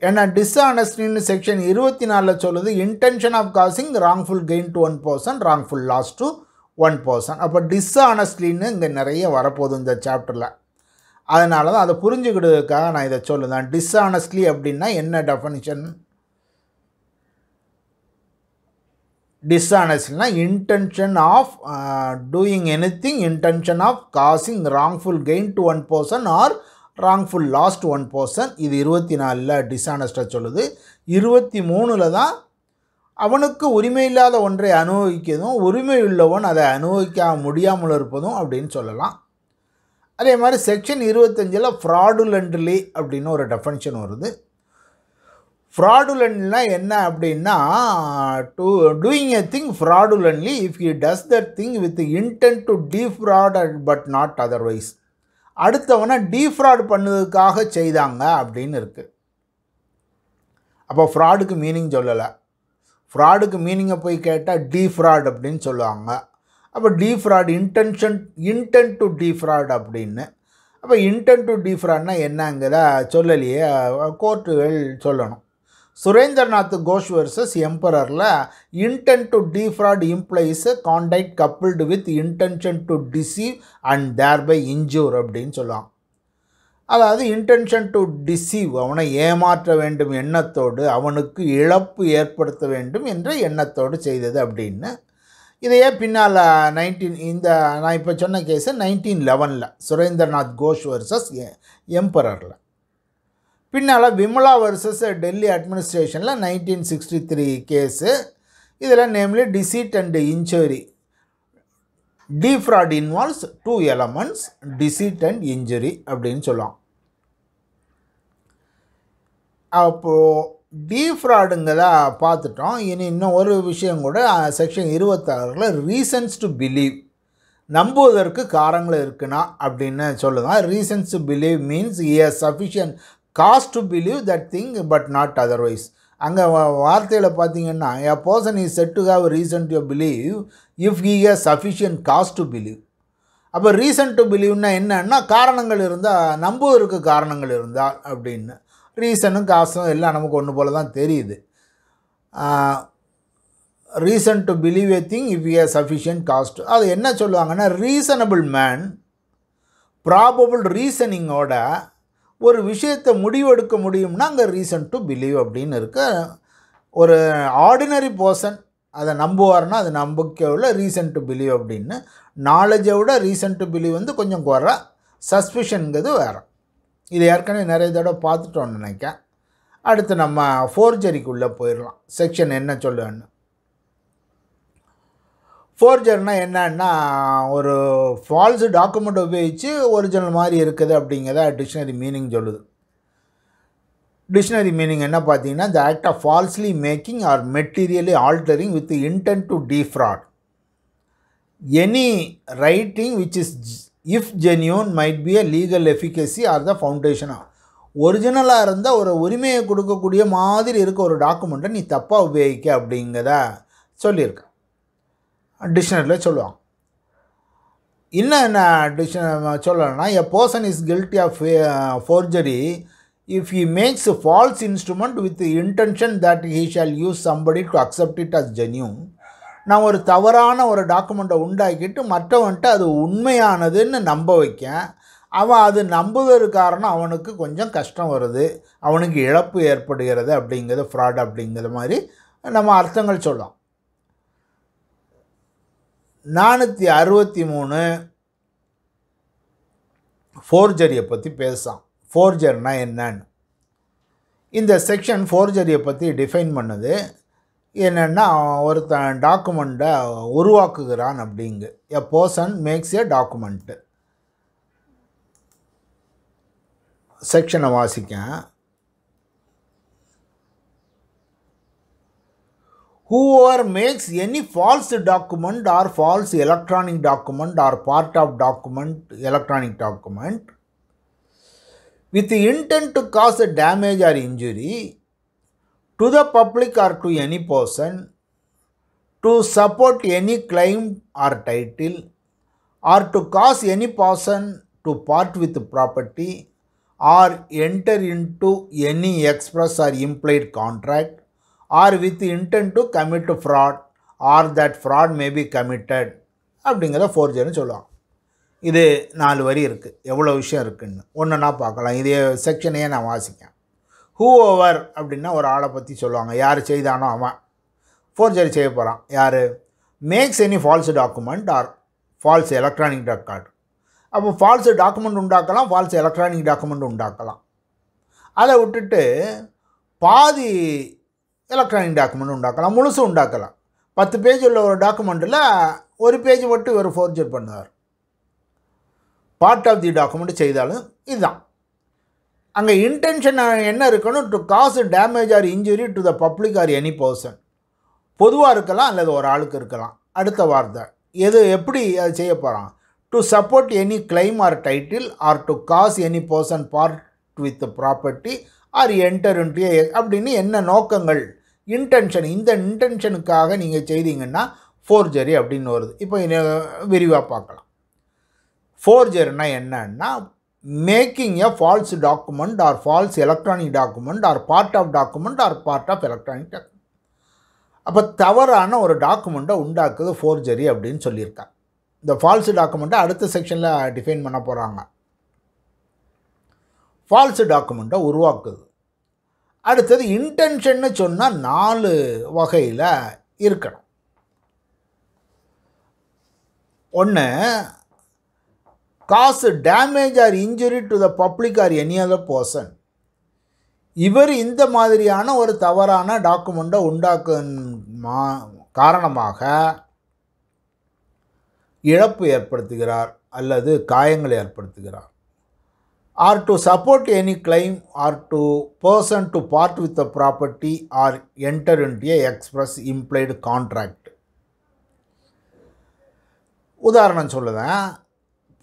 ஏன்னா டிஸ்ஆனஸ்டின்னு செக்ஷன் இருபத்தி நாலில் சொல்லுது intention of causing wrongful gain to one person wrongful loss to one person அப்போ டிஸ்ஆனஸ்ட்லின்னு இங்கே நிறைய வரப்போகுது இந்த சாப்டரில் அதனால தான் அதை புரிஞ்சுக்கிடுவதுக்காக நான் இதை சொல்லுதேன் டிஸ்ஆனஸ்ட்லி அப்படின்னா என்ன டெஃபனிஷன் டிஸ்ஆனஸ்ட்னா intention of doing any thing intention of causing wrongful gain to one person or wrongful lost one person இது இருபத்தி நாலில் டிஸ்ஆனஸ்டாக சொல்லுது இருபத்தி மூணில் தான் அவனுக்கு உரிமை இல்லாத ஒன்றை அனுபவிக்கதும் உரிமை உள்ளவன் அதை அனுபவிக்க முடியாமல் இருப்பதும் அப்படின்னு சொல்லலாம் அதே மாதிரி செக்ஷன் இருபத்தஞ்சில் ஃப்ராடுலண்ட்லி அப்படின்னு ஒரு டெஃபன்ஷன் வருது ஃப்ராடுலன்ட்னா என்ன அப்படின்னா to doing a thing fraudulently if he does that thing with intent to defraud but not otherwise அடுத்தவனை டீஃப்ராட் பண்ணதுக்காக செய்தாங்க அப்படின்னு இருக்குது அப்போ ஃப்ராடுக்கு மீனிங் சொல்லலை ஃப்ராடுக்கு மீனிங்கை போய் கேட்டால் டீஃப்ராட் அப்படின்னு சொல்லுவாங்க அப்போ defraud intention intent to defraud அப்படின்னு அப்போ இன்டென்ட் டு டீஃப்ராட்னா என்னங்கிற சொல்லலையே கோர்ட்டுகள் சொல்லணும் சுரேந்திரநாத் கோஷ் வர்சஸ் எம்பரரில் intent to defraud implies contact coupled with intention to deceive and thereby injure அப்படின்னு சொல்லுவாங்க அதாவது இன்டென்ஷன் டு டிசீவ் அவனை ஏமாற்ற வேண்டும் எண்ணத்தோடு அவனுக்கு இழப்பு ஏற்படுத்த வேண்டும் என்ற எண்ணத்தோடு செய்தது அப்படின்னு இதையே பின்னால் நைன்டீன் இந்த நான் இப்போ சொன்ன கேஸு நைன்டீன் லெவனில் சுரேந்திரநாத் கோஷ் வர்சஸ் எம்பரரில் பின்னால் விமலா வர்சஸ் டெல்லி அட்மினிஸ்ட்ரேஷனில் நைன்டீன் சிக்ஸ்டி த்ரீ கேஸு இதில் namely deceit and injury defraud involves two elements deceit and injury அப்படின்னு சொல்லலாம் அப்போது டீஃப்ராடுங்கிறத பார்த்துட்டோம் இனி இன்னும் ஒரு விஷயம் கூட செக்ஷன் இருபத்தாறில் ரீசன்ஸ் டு பிலீவ் நம்புவதற்கு காரணங்கள் இருக்குன்னா அப்படின்னு சொல்லுதான் reasons to believe means a sufficient cause to believe that thing but not otherwise அங்கே வார்த்தையில் பார்த்தீங்கன்னா a person is said to have reason to believe if he a sufficient cause to believe அப்போ reason to பிலீவ்னா என்னன்னா காரணங்கள் இருந்தால் நம்புவதற்கு காரணங்கள் இருந்தால் அப்படின்னு ரீசனும் காசும் எல்லாம் நமக்கு ஒன்று போல தான் தெரியுது reason to believe a thing if a sufficient cause அது என்ன சொல்லுவாங்கன்னா ரீசனபிள் மேன் ப்ராபபிள் ரீசனிங்கோட ஒரு விஷயத்தை முடிவெடுக்க முடியும்னா அங்கே ரீசன் டு பிலீவ் அப்படின்னு இருக்க ஒரு ஆர்டினரி பர்சன் அதை நம்புவார்னா அது உள்ள ரீசன் டு பிலீவ் அப்படின்னு நாலேஜை விட ரீசன் டு பிலீவ் வந்து கொஞ்சம் குற சஸ்பிஷன்கிறது வேறு இது ஏற்கனவே நிறைய தடவை பார்த்துட்டோன்னு நினைக்கேன் அடுத்து நம்ம ஃபோர்ஜரிக்குள்ளே போயிடலாம் செக்ஷன் என்ன சொல்லுவேன்னு ஃபோர்ஜர்னால் என்னன்னா ஒரு ஃபால்ஸு டாக்குமெண்ட் உபயோகித்து ஒரிஜினல் மாதிரி இருக்குது அப்படிங்கிறத டிக்ஷனரி மீனிங் சொல்லுது டிக்ஷனரி மீனிங் என்ன பார்த்தீங்கன்னா the act of falsely making or materially altering with intent to defraud any writing which is if genuine might be a legal efficacy or the ஃபவுண்டேஷனாக ஒரிஜினலாக இருந்தால் ஒரு உரிமையை கொடுக்கக்கூடிய மாதிரி இருக்க ஒரு டாக்குமெண்ட்டை நீ தப்பாக உபயோகிக்க அப்படிங்கிறத சொல்லியிருக்கேன் டிக்ஷனரியில் சொல்லுவாங்க இன்னும் என்ன டிக்ஷன சொல்லணும்னா a person is guilty of forgery if he makes false instrument with intention that he shall use somebody to accept it as genuine நான் ஒரு தவறான ஒரு டாக்குமெண்ட்டை உண்டாக்கிட்டு மற்றவன்ட்டு அது உண்மையானதுன்னு நம்ப வைக்கேன் அவன் அது நம்புவதற்கு காரணம் அவனுக்கு கொஞ்சம் கஷ்டம் வருது அவனுக்கு இழப்பு ஏற்படுகிறது அப்படிங்கிறது ஃப்ராட் அப்படிங்கிற மாதிரி நம்ம அர்த்தங்கள் சொல்லலாம் நானூற்றி அறுபத்தி மூணு ஃபோர்ஜரியை பற்றி பேசலாம் ஃபோர்ஜர்னால் என்னன்னு இந்த செக்ஷன் ஃபோர்ஜரியை பற்றி டிஃபைன் பண்ணுது என்னென்னா ஒருத்தன் டாக்குமெண்ட்டை உருவாக்குகிறான் அப்படிங்கு a person makes a document செக்ஷனை வாசிக்கேன் whoever makes any false document or false electronic document or part of document electronic document with the intent to cause a damage or injury to the public or to any person to support any claim or title or to cause any person to part with property or enter into any express or implied contract or with intent to commit fraud or that fraud may be committed அப்படிங்கிறத ஃபோர்ஜர்னு சொல்லுவாங்க இது நாலு வரி இருக்குது எவ்வளோ விஷயம் இருக்குதுன்னு ஒன்றுன்னா பார்க்கலாம் இதே செக்ஷனையே நான் வாசிக்கேன் ஹூ ஓவர் அப்படின்னா ஒரு ஆளை பற்றி சொல்லுவாங்க யார் செய்தானோ அவன் ஃபோர்ஜரி செய்ய போகிறான் யார் makes any false document or false electronic record அப்போ ஃபால்ஸ் டாக்குமெண்ட் உண்டாக்கலாம் ஃபால்ஸ் எலக்ட்ரானிக் டாக்குமெண்ட் உண்டாக்கலாம் அதை விட்டுட்டு பாதி எலக்ட்ரானிக் டாக்குமெண்ட் உண்டாக்கலாம் முழுசும் உண்டாக்கலாம் பத்து பேஜ் உள்ள ஒரு டாக்குமெண்ட்டில் ஒரு பேஜ் மட்டும் இவர் ஃபோர்ஜர் பண்ணுவார் பார்ட் ஆஃப் தி டாக்குமெண்ட் செய்தாலும் இதுதான் அங்கே இன்டென்ஷன் என்ன இருக்கணும் to cause damage or injury to the public or any person பொதுவாக இருக்கலாம் அல்லது ஒரு ஆளுக்கு இருக்கலாம் அடுத்த வார்த்தை எது எப்படி அது செய்ய போகிறான் to support any claim or title or to cause any person part with property or enter into அப்படின்னு என்ன நோக்கங்கள் இன்டென்ஷன் இந்த இன்டென்ஷனுக்காக நீங்கள் செய்தீங்கன்னா ஃபோர்ஜரி அப்படின்னு வருது இப்போ விரிவாக பார்க்கலாம் ஃபோர்ஜர்னா என்னன்னா making a false document or false electronic document or part of document or part of electronic document அப்போ தவறான ஒரு டாக்குமெண்ட்டை உண்டாக்குது ஃபோர்ஜரி அப்படின்னு சொல்லியிருக்காங்க இந்த ஃபால்ஸ் டாக்குமெண்ட்டை அடுத்த செக்ஷனில் டிஃபைன் பண்ண போகிறாங்க ஃபால்ஸ் டாக்குமெண்ட்டை உருவாக்குது அடுத்தது இன்டென்ஷன்னு சொன்னால் நாலு வகையில் இருக்கணும் ஒன்று cause damage or injury to the public or any other person இவர் இந்த மாதிரியான ஒரு தவறான டாக்குமெண்ட்டை மா காரணமாக இழப்பு ஏற்படுத்துகிறார் அல்லது காயங்களை ஏற்படுத்துகிறார் or to support any claim or to person to part with the property or enter into a express implied contract. உதாரணம் சொல்லுதேன்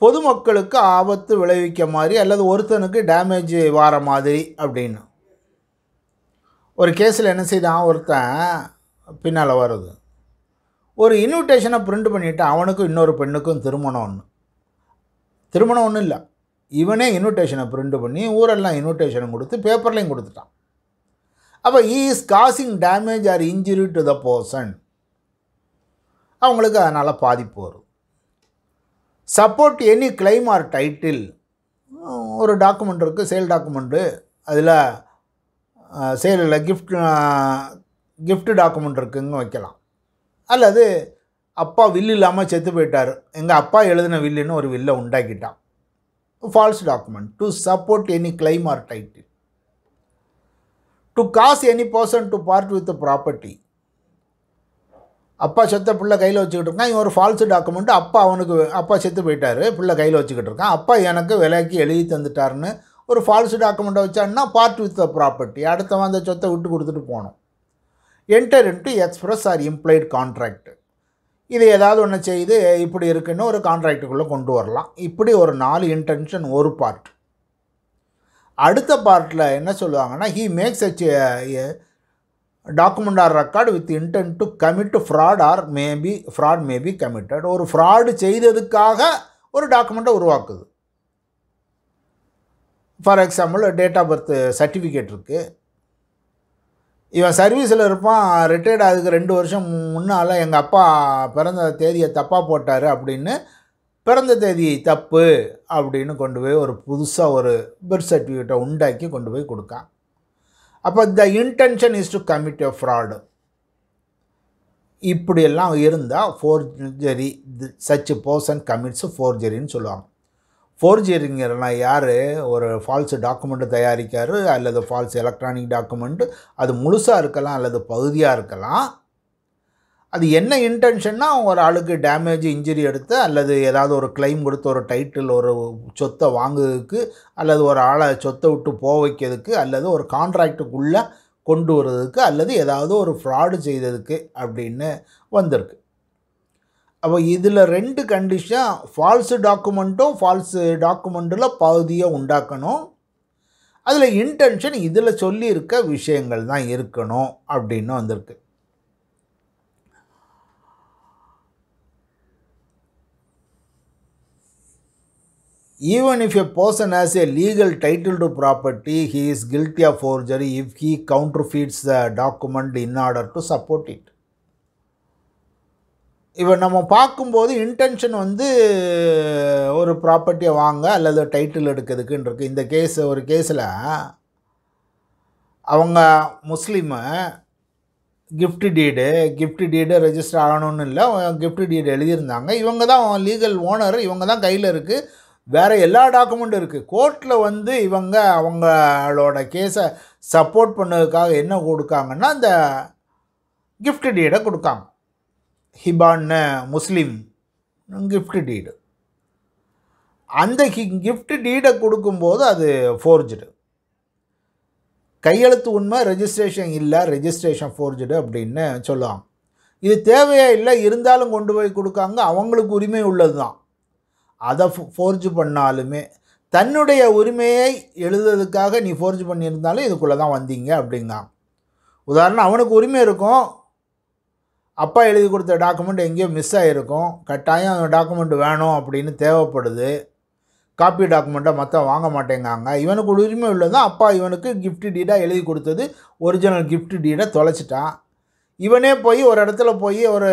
பொதுமக்களுக்கு ஆபத்து விளைவிக்க மாதிரி அல்லது ஒருத்தனுக்கு டேமேஜ் வார மாதிரி அப்படின்னு ஒரு கேஸில் என்ன செய்தான் ஒருத்தன் பின்னால் வருது ஒரு இன்விடேஷனை பிரிண்ட் பண்ணிவிட்டு அவனுக்கும் இன்னொரு பெண்ணுக்கும் திருமணம் ஒன்று திருமணம் ஒன்றும் இல்லை இவனே இன்விடேஷனை பிரிண்ட் பண்ணி ஊரெல்லாம் இன்விடேஷனை கொடுத்து பேப்பர்லேயும் கொடுத்துட்டான் அப்போ he is causing damage or injury to the person அவங்களுக்கு அதனால் பாதிப்பு வரும் support any claim or title ஒரு டாக்குமெண்ட் இருக்குது சேல் டாக்குமெண்ட்டு அதில் சேலில் கிஃப்ட் கிஃப்ட் டாக்குமெண்ட் இருக்குங்க வைக்கலாம் அல்லது அப்பா வில்லு இல்லாமல் செத்து போயிட்டார் எங்கள் அப்பா எழுதின வில்லுன்னு ஒரு வில்லை உண்டாக்கிட்டான் false document to support any claim or title. To cause any person to part with the property. அப்பா செத்த பிள்ளை கையில் வச்சுக்கிட்டு இருக்கான் இவன் ஒரு ஃபால்ஸ் டாக்குமெண்ட் அப்பா அவனுக்கு அப்பா செத்து போயிட்டாரு பிள்ளை கையில் வச்சுக்கிட்டு இருக்கான் அப்பா எனக்கு விலைக்கு எழுதி தந்துட்டாருன்னு ஒரு ஃபால்ஸ் டாக்குமெண்ட்டை வச்சான்னா பார்ட் வித் த ப்ராப்பர்ட்டி அடுத்தவன் அந்த சொத்தை விட்டு கொடுத்துட்டு போனோம் enter into express or implied contract இது ஏதாவது ஒன்று செய்து இப்படி இருக்குன்னு ஒரு கான்ட்ராக்டுக்குள்ளே கொண்டு வரலாம் இப்படி ஒரு நாலு இன்டென்ஷன் ஒரு பார்ட் அடுத்த பார்ட்டில் என்ன சொல்லுவாங்கன்னா he makes such document or record with intent to commit fraud or may be fraud may be committed ஒரு ஃப்ராடு செய்ததுக்காக ஒரு டாக்குமெண்ட்டை உருவாக்குது for example date of birth certificate இருக்குது இவன் சர்வீஸில் இருப்பான் ரிட்டையர்ட் ஆகுதுக்கு ரெண்டு வருஷம் முன்னால் எங்கள் அப்பா பிறந்த தேதியை தப்பாக போட்டார் அப்படின்னு பிறந்த தேதி தப்பு அப்படின்னு கொண்டு போய் ஒரு புதுசாக ஒரு பர்த் சர்டிஃபிகேட்டை உண்டாக்கி கொண்டு போய் கொடுக்கான் அப்போ the intention is to commit a fraud இப்படியெல்லாம் இருந்தால் ஃபோர்ஜரி சச் பர்சன் கமிட்ஸ் ஃபோர்ஜரின்னு சொல்லுவாங்க ஃபோர்ஜரிங்கிறலாம் யார் ஒரு ஃபால்ஸ் டாக்குமெண்ட்டு தயாரிக்கார் அல்லது ஃபால்ஸ் எலக்ட்ரானிக் டாக்குமெண்ட்டு அது முழுசாக இருக்கலாம் அல்லது பகுதியாக இருக்கலாம் அது என்ன இன்டென்ஷன்னா ஒரு ஆளுக்கு டேமேஜ் இன்ஜுரி எடுத்து அல்லது ஏதாவது ஒரு கிளைம் கொடுத்து ஒரு டைட்டில் ஒரு சொத்தை வாங்குறதுக்கு அல்லது ஒரு ஆளை சொத்தை விட்டு போக வைக்கிறதுக்கு அல்லது ஒரு கான்ட்ராக்டுக்குள்ளே கொண்டு வர்றதுக்கு அல்லது ஏதாவது ஒரு ஃப்ராடு செய்ததுக்கு அப்படின்னு வந்திருக்கு அப்போ இதில் ரெண்டு கண்டிஷன் ஃபால்ஸு டாக்குமெண்ட்டும் ஃபால்ஸு டாக்குமெண்ட்டில் பகுதியை உண்டாக்கணும் அதில் இன்டென்ஷன் இதில் சொல்லியிருக்க விஷயங்கள் தான் இருக்கணும் அப்படின்னு வந்திருக்கு even if a person has a legal title to property he is guilty of forgery if he counterfeits the document in order to support it இப்போ நம்ம பார்க்கும்போது இன்டென்ஷன் வந்து ஒரு ப்ராப்பர்ட்டியை வாங்க அல்லது டைட்டில் எடுக்கிறதுக்குன்னு இருக்குது இந்த கேஸ் ஒரு கேஸில் அவங்க Muslim gift deed gift deed register ஆகணும்னு இல்லை கிஃப்ட் டீடு எழுதியிருந்தாங்க இவங்க தான் லீகல் ஓனர் இவங்க தான் கையில் இருக்குது வேறு எல்லா டாக்குமெண்ட்டும் இருக்குது கோர்ட்டில் வந்து இவங்க அவங்களோட கேஸை சப்போர்ட் பண்ணதுக்காக என்ன கொடுக்காங்கன்னா அந்த கிஃப்ட் டீடை கொடுக்காங்க ஹிபான்ன முஸ்லீம் கிஃப்ட் டீடு அந்த ஹி கிஃப்ட் டீடை கொடுக்கும்போது அது ஃபோர்ஜுடு கையெழுத்து உண்மை ரெஜிஸ்ட்ரேஷன் இல்லை ரெஜிஸ்ட்ரேஷன் ஃபோர்ஜுடு அப்படின்னு சொல்லுவாங்க இது தேவையே இல்லை இருந்தாலும் கொண்டு போய் கொடுக்காங்க அவங்களுக்கு உரிமை உள்ளது தான் அதை ஃபோர்ஜ் பண்ணாலுமே தன்னுடைய உரிமையை எழுதுறதுக்காக நீ ஃபோர்ஜ் பண்ணியிருந்தாலும் இதுக்குள்ளே தான் வந்தீங்க அப்படிங்க உதாரணம் அவனுக்கு உரிமை இருக்கும் அப்பா எழுதி கொடுத்த டாக்குமெண்ட் எங்கேயோ மிஸ் ஆகிருக்கும் கட்டாயம் டாக்குமெண்ட் வேணும் அப்படின்னு தேவைப்படுது காப்பி டாக்குமெண்ட்டை மற்ற வாங்க மாட்டேங்காங்க இவனுக்கு ஒரு உரிமை உள்ளதான் அப்பா இவனுக்கு கிஃப்ட் டீடாக எழுதி கொடுத்தது ஒரிஜினல் கிஃப்ட் டீடை தொலைச்சிட்டான் இவனே போய் ஒரு இடத்துல போய் ஒரு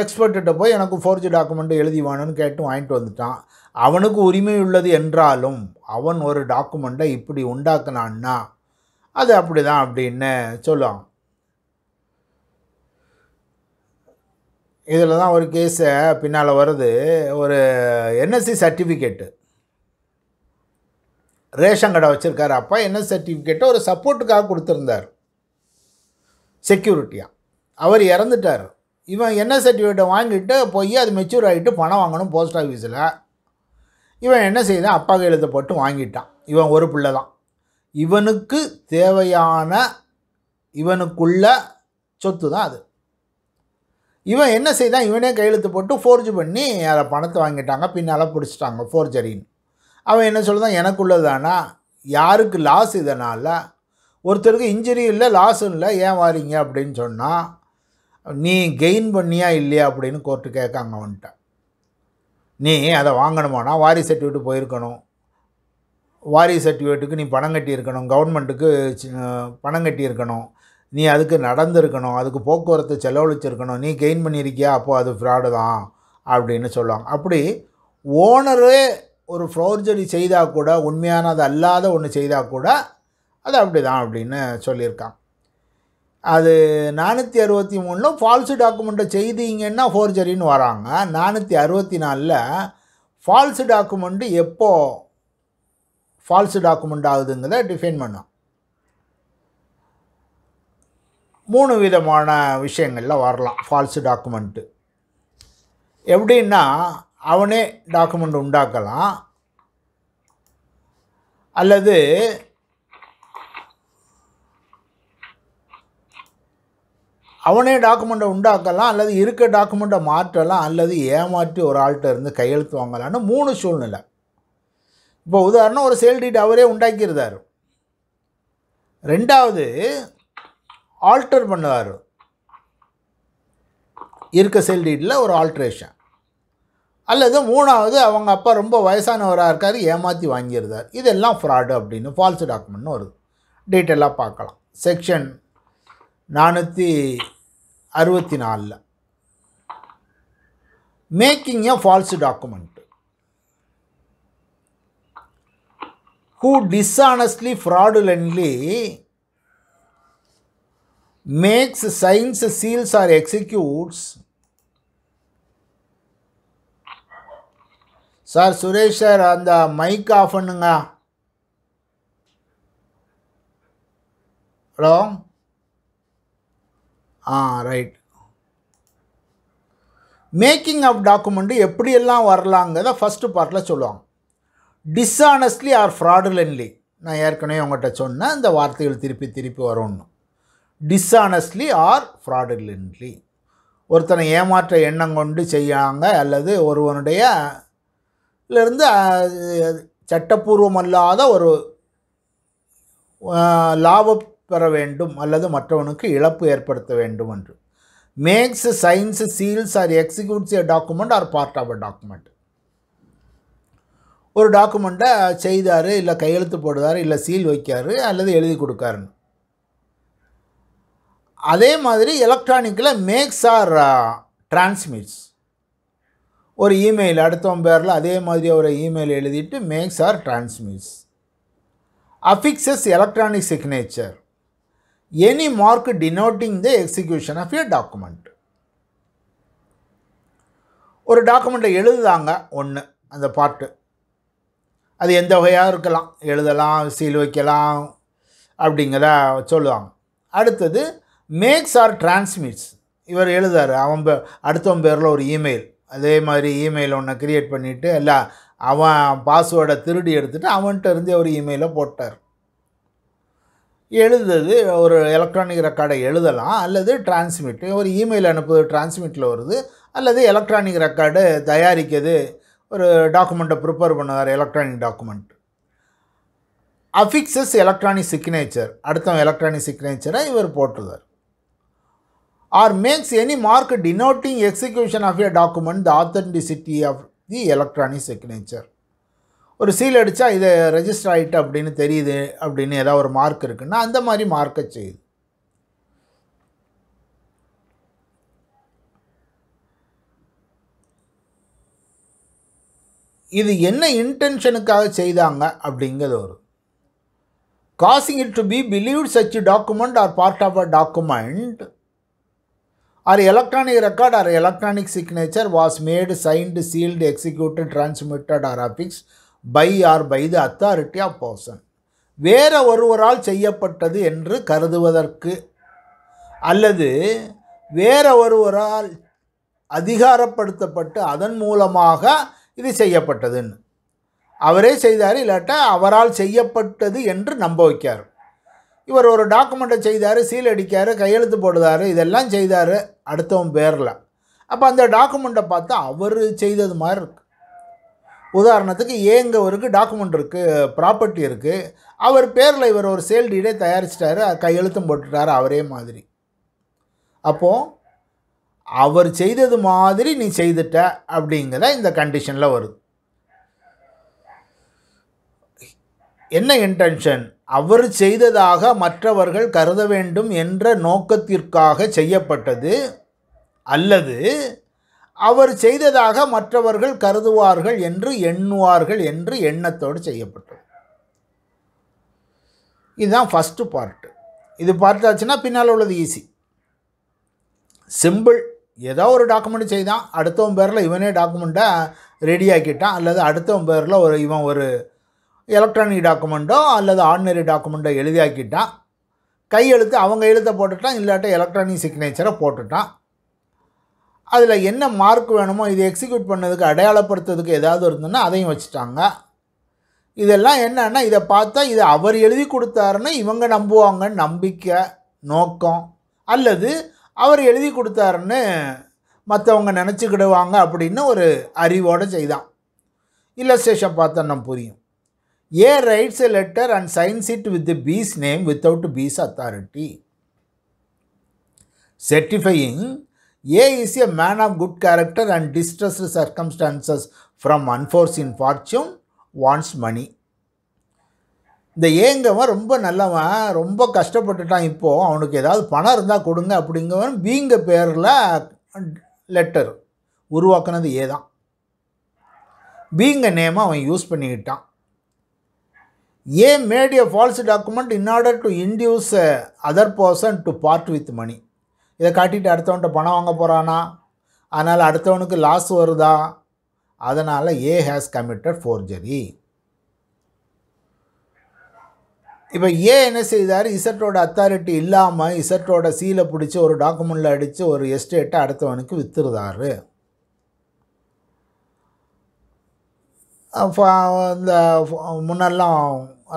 எக்ஸ்பர்ட்டிட்ட போய் எனக்கு ஃபோர்ஜி டாக்குமெண்ட் எழுதி வேணும்னு கேட்டு வாங்கிட்டு வந்துட்டான் அவனுக்கு உரிமை உள்ளது என்றாலும் அவன் ஒரு டாக்குமெண்ட்டை இப்படி உண்டாக்குனான்னா அது அப்படி தான் அப்படின்னு சொல்லுவான் இதில் தான் ஒரு கேஸை பின்னால் வருது ஒரு என்எஸ்சி சர்டிஃபிகேட்டு ரேஷன் கடை வச்சுருக்காரு அப்பா என்எஸ் சர்டிஃபிகேட்டை ஒரு சப்போர்ட்டுக்காக கொடுத்துருந்தார் செக்யூரிட்டியாக அவர் இறந்துட்டார் இவன் என்எஸ் சர்டிஃபிகேட்டை வாங்கிட்டு போய் அது மெச்சூர் ஆகிட்டு பணம் வாங்கணும் போஸ்ட் ஆஃபீஸில் இவன் என்ன செய்தான் அப்பா கையெழுத்து போட்டு வாங்கிட்டான் இவன் ஒரு பிள்ளை தான் இவனுக்கு தேவையான இவனுக்குள்ள சொத்து தான் அது இவன் என்ன செய்தான் இவனே கையெழுத்து போட்டு ஃபோர்ஜ் பண்ணி அதை பணத்தை வாங்கிட்டாங்க பின்னால் பிடிச்சிட்டாங்க ஃபோர்ஜரின்னு அவன் என்ன சொல்லுதான் எனக்குள்ளதானா யாருக்கு லாஸ் இதனால் ஒருத்தருக்கு இன்ஜுரி இல்லை லாஸும் இல்லை ஏன் வாரீங்க அப்படின்னு சொன்னால் நீ கெயின் பண்ணியா இல்லையா அப்படின்னு கோர்ட்டு கேட்காங்க அவன்கிட்ட நீ அதை வாங்கணுமானா வாரி சர்டிஃபிகேட்டு போயிருக்கணும் வாரி சர்டிஃபிகேட்டுக்கு நீ பணம் கட்டியிருக்கணும் கவர்மெண்ட்டுக்கு பணம் கட்டியிருக்கணும் நீ அதுக்கு நடந்திருக்கணும் அதுக்கு போக்குவரத்து செலவழிச்சிருக்கணும் நீ கெயின் பண்ணியிருக்கியா அப்போது அது ஃப்ராடு தான் அப்படின்னு சொல்லுவாங்க அப்படி ஓனரே ஒரு ஃப்ரோர்ஜரி செய்தால் கூட உண்மையானது அல்லாத ஒன்று செய்தால் கூட அது அப்படி தான் அப்படின்னு சொல்லியிருக்கான் அது நானூற்றி அறுபத்தி மூணில் ஃபால்ஸு டாக்குமெண்ட்டை செய்தீங்கன்னா ஃபோர்ஜரின்னு வராங்க நானூற்றி அறுபத்தி நாலில் ஃபால்ஸு டாக்குமெண்ட்டு எப்போது ஃபால்ஸு டாக்குமெண்ட் ஆகுதுங்கிறத டிஃபைன் பண்ணோம் மூணு விதமான விஷயங்களில் வரலாம் ஃபால்ஸு டாக்குமெண்ட்டு எப்படின்னா அவனே டாக்குமெண்ட் உண்டாக்கலாம் அல்லது அவனே டாக்குமெண்ட்டை உண்டாக்கலாம் அல்லது இருக்க டாக்குமெண்ட்டை மாற்றலாம் அல்லது ஏமாற்றி ஒரு ஆள்கிட்ட இருந்து கையெழுத்து வாங்கலாம்னு மூணு சூழ்நிலை இப்போ உதாரணம் ஒரு சேல் அவரே உண்டாக்கியிருந்தார் ரெண்டாவது ஆல்டர் பண்ணுவார் இருக்க செல் டீட்டில் ஒரு ஆல்ட்ரேஷன் அல்லது மூணாவது அவங்க அப்பா ரொம்ப வயசானவராக இருக்கார் ஏமாற்றி வாங்கியிருந்தார் இதெல்லாம் ஃப்ராடு அப்படின்னு ஃபால்ஸ் டாக்குமெண்ட்னு வருது டீட்டெயிலாக பார்க்கலாம் செக்ஷன் நானூற்றி அறுபத்தி நாலில் making a false document who dishonestly fraudulently makes signs, seals or executes. Sir Suresh sir அந்த மைக் ஆஃப் பண்ணுங்க hello ah right making of document எப்படியெல்லாம் வரலாங்கிறத ஃபஸ்ட்டு பார்ட்டில் சொல்லுவாங்க டிஸ்ஆனஸ்ட்லி ஆர் ஃப்ராடுலன்லி நான் ஏற்கனவே உங்கள்கிட்ட சொன்னேன் இந்த வார்த்தைகள் திருப்பி திருப்பி வரும்னு டிஸ்ஆனஸ்ட்லி ஆர் ஃப்ராடுலன்ட்லி ஒருத்தனை ஏமாற்ற எண்ணம் கொண்டு செய்யாங்க அல்லது ஒருவனுடைய இருந்து அல்லாத ஒரு லாபம் பெற வேண்டும் அல்லது மற்றவனுக்கு இழப்பு ஏற்படுத்த வேண்டும் என்று makes signs seals or executes a document or part of a document ஒரு டாக்குமெண்ட்டை செய்தார் இல்லை கையெழுத்து போடுதார் இல்லை சீல் வைக்கார் அல்லது எழுதி கொடுக்காருன்னு அதே மாதிரி எலக்ட்ரானிக்கில் மேக்ஸ் ஆர் டிரான்ஸ்மிட்ஸ் ஒரு இமெயில் அடுத்தவன் பேரில் அதே மாதிரி ஒரு இமெயில் எழுதிட்டு makes or transmits affixes electronic signature any mark denoting the execution of a document ஒரு டாக்குமெண்ட்டை எழுதுதாங்க ஒன்று அந்த பாட்டு அது எந்த வகையாக இருக்கலாம் எழுதலாம் சீல் வைக்கலாம் அப்படிங்கிற சொல்லுவாங்க அடுத்தது மேக்ஸ் ஆர் டிரான்ஸ்மிட்ஸ் இவர் எழுதார் அவன் பே அடுத்தவன் பேரில் ஒரு இமெயில் அதே மாதிரி இமெயில் ஒன்று க்ரியேட் பண்ணிவிட்டு எல்லாம் அவன் பாஸ்வேர்டை திருடி எடுத்துகிட்டு அவன்கிட்ட இருந்தே ஒரு இமெயிலை போட்டார் எழுதுது ஒரு எலக்ட்ரானிக் ரெக்கார்டை எழுதலாம் அல்லது டிரான்ஸ்மிட் ஒரு இமெயில் அனுப்புவது டிரான்ஸ்மிட்டில் வருது அல்லது எலக்ட்ரானிக் ரெக்கார்டு தயாரிக்கிறது ஒரு டாக்குமெண்ட்டை ப்ரிப்பேர் பண்ணுவார் electronic document affixes electronic signature அடுத்த எலக்ட்ரானிக் சிக்னேச்சரை இவர் போட்டுருவார் or makes any mark denoting execution of a document the authenticity of the electronic signature ஒரு சீல் அடித்தா இது ரெஜிஸ்டர் ஆகிட்டு அப்படின்னு தெரியுது அப்படின்னு ஏதாவது ஒரு மார்க் இருக்குன்னா அந்த மாதிரி மார்க்கை செய்யுது இது என்ன இன்டென்ஷனுக்காக செய்தாங்க அப்படிங்கிறது ஒரு causing it to be believe such document or part of a document Our electronic record or electronic signature was made, signed, sealed, executed, transmitted or affixed by or by the authority of person. வேற ஒருவரால் செய்யப்பட்டது என்று கருதுவதற்கு அல்லது வேற ஒருவரால் அதிகாரப்படுத்தப்பட்டு அதன் மூலமாக இது செய்யப்பட்டதுன்னு அவரே செய்தார் இல்லாட்டா அவரால் செய்யப்பட்டது என்று நம்ப வைக்கார் இவர் ஒரு டாக்குமெண்ட்டை செய்தார் சீல் அடிக்கார் கையெழுத்து போடுதார் இதெல்லாம் செய்தார் அடுத்தவன் பேரில் அப்போ அந்த டாக்குமெண்ட்டை பார்த்தா அவர் செய்தது மாதிரி இருக்கு உதாரணத்துக்கு ஏங்கவருக்கு டாக்குமெண்ட் இருக்குது ப்ராப்பர்ட்டி இருக்குது அவர் பேரில் இவர் ஒரு சேல் டீடே தயாரிச்சிட்டாரு கையெழுத்தும் போட்டுட்டார் அவரே மாதிரி அப்போது அவர் செய்தது மாதிரி நீ செய்துட்ட அப்படிங்கிற இந்த கண்டிஷனில் வருது என்ன இன்டென்ஷன் அவர் செய்ததாக மற்றவர்கள் கருத வேண்டும் என்ற நோக்கத்திற்காக செய்யப்பட்டது அல்லது அவர் செய்ததாக மற்றவர்கள் கருதுவார்கள் என்று எண்ணுவார்கள் என்று எண்ணத்தோடு செய்யப்பட்டது இதுதான் ஃபஸ்ட்டு பார்ட்டு இது பார்த்தாச்சுன்னா பின்னால் உள்ளது ஈஸி சிம்பிள் ஏதோ ஒரு டாக்குமெண்ட் செய்தான் அடுத்தவன் பேரில் இவனே டாக்குமெண்ட்டை ரெடி ஆக்கிட்டான் அல்லது அடுத்தவன் பேரில் ஒரு இவன் ஒரு எலக்ட்ரானிக் டாக்குமெண்ட்டோ அல்லது ஆர்டினரி டாக்குமெண்ட்டோ எழுதியாக்கிட்டான் கையெழுத்து அவங்க எழுத்தை போட்டுட்டான் இல்லாட்ட எலக்ட்ரானிக் சிக்னேச்சரை போட்டுட்டான் அதில் என்ன மார்க் வேணுமோ இது எக்ஸிக்யூட் பண்ணதுக்கு அடையாளப்படுத்துறதுக்கு ஏதாவது இருந்ததுன்னா அதையும் வச்சுட்டாங்க இதெல்லாம் என்னன்னா இதை பார்த்தா இதை அவர் எழுதி கொடுத்தாருன்னு இவங்க நம்புவாங்க நம்பிக்கை நோக்கம் அல்லது அவர் எழுதி கொடுத்தாருன்னு மற்றவங்க நினச்சிக்கிடுவாங்க அப்படின்னு ஒரு அறிவோடு செய்தான் இல்லை ஸ்டேஷன் பார்த்தா நம்ம புரியும் A writes a letter and signs it with B's name without B's authority certifying A is a man of good character and distressed circumstances from unforeseen fortune wants money. இந்த ஏங்கவன் ரொம்ப நல்லவன் ரொம்ப கஷ்டப்பட்டுட்டான் இப்போது அவனுக்கு ஏதாவது பணம் இருந்தால் கொடுங்க அப்படிங்கவன் பீங்க பேரில் லெட்டர் உருவாக்குனது ஏதான் பீங்க நேம் அவன் யூஸ் பண்ணிக்கிட்டான் A made a false document in order to induce other person to part with money இதை காட்டிட்டு அடுத்தவன்கிட்ட பணம் வாங்க போகிறானா அதனால் அடுத்தவனுக்கு லாஸ் வருதா அதனால் ஏ ஹேஸ் கமிட்டட் ஃபோர்ஜரி இப்போ ஏ என்ன செய்தார் இசட்டோட அத்தாரிட்டி இல்லாமல் இசட்டோட சீலை பிடிச்சி ஒரு டாக்குமெண்ட்டில் அடித்து ஒரு எஸ்டேட்டை அடுத்தவனுக்கு அப்போ இந்த முன்னெல்லாம்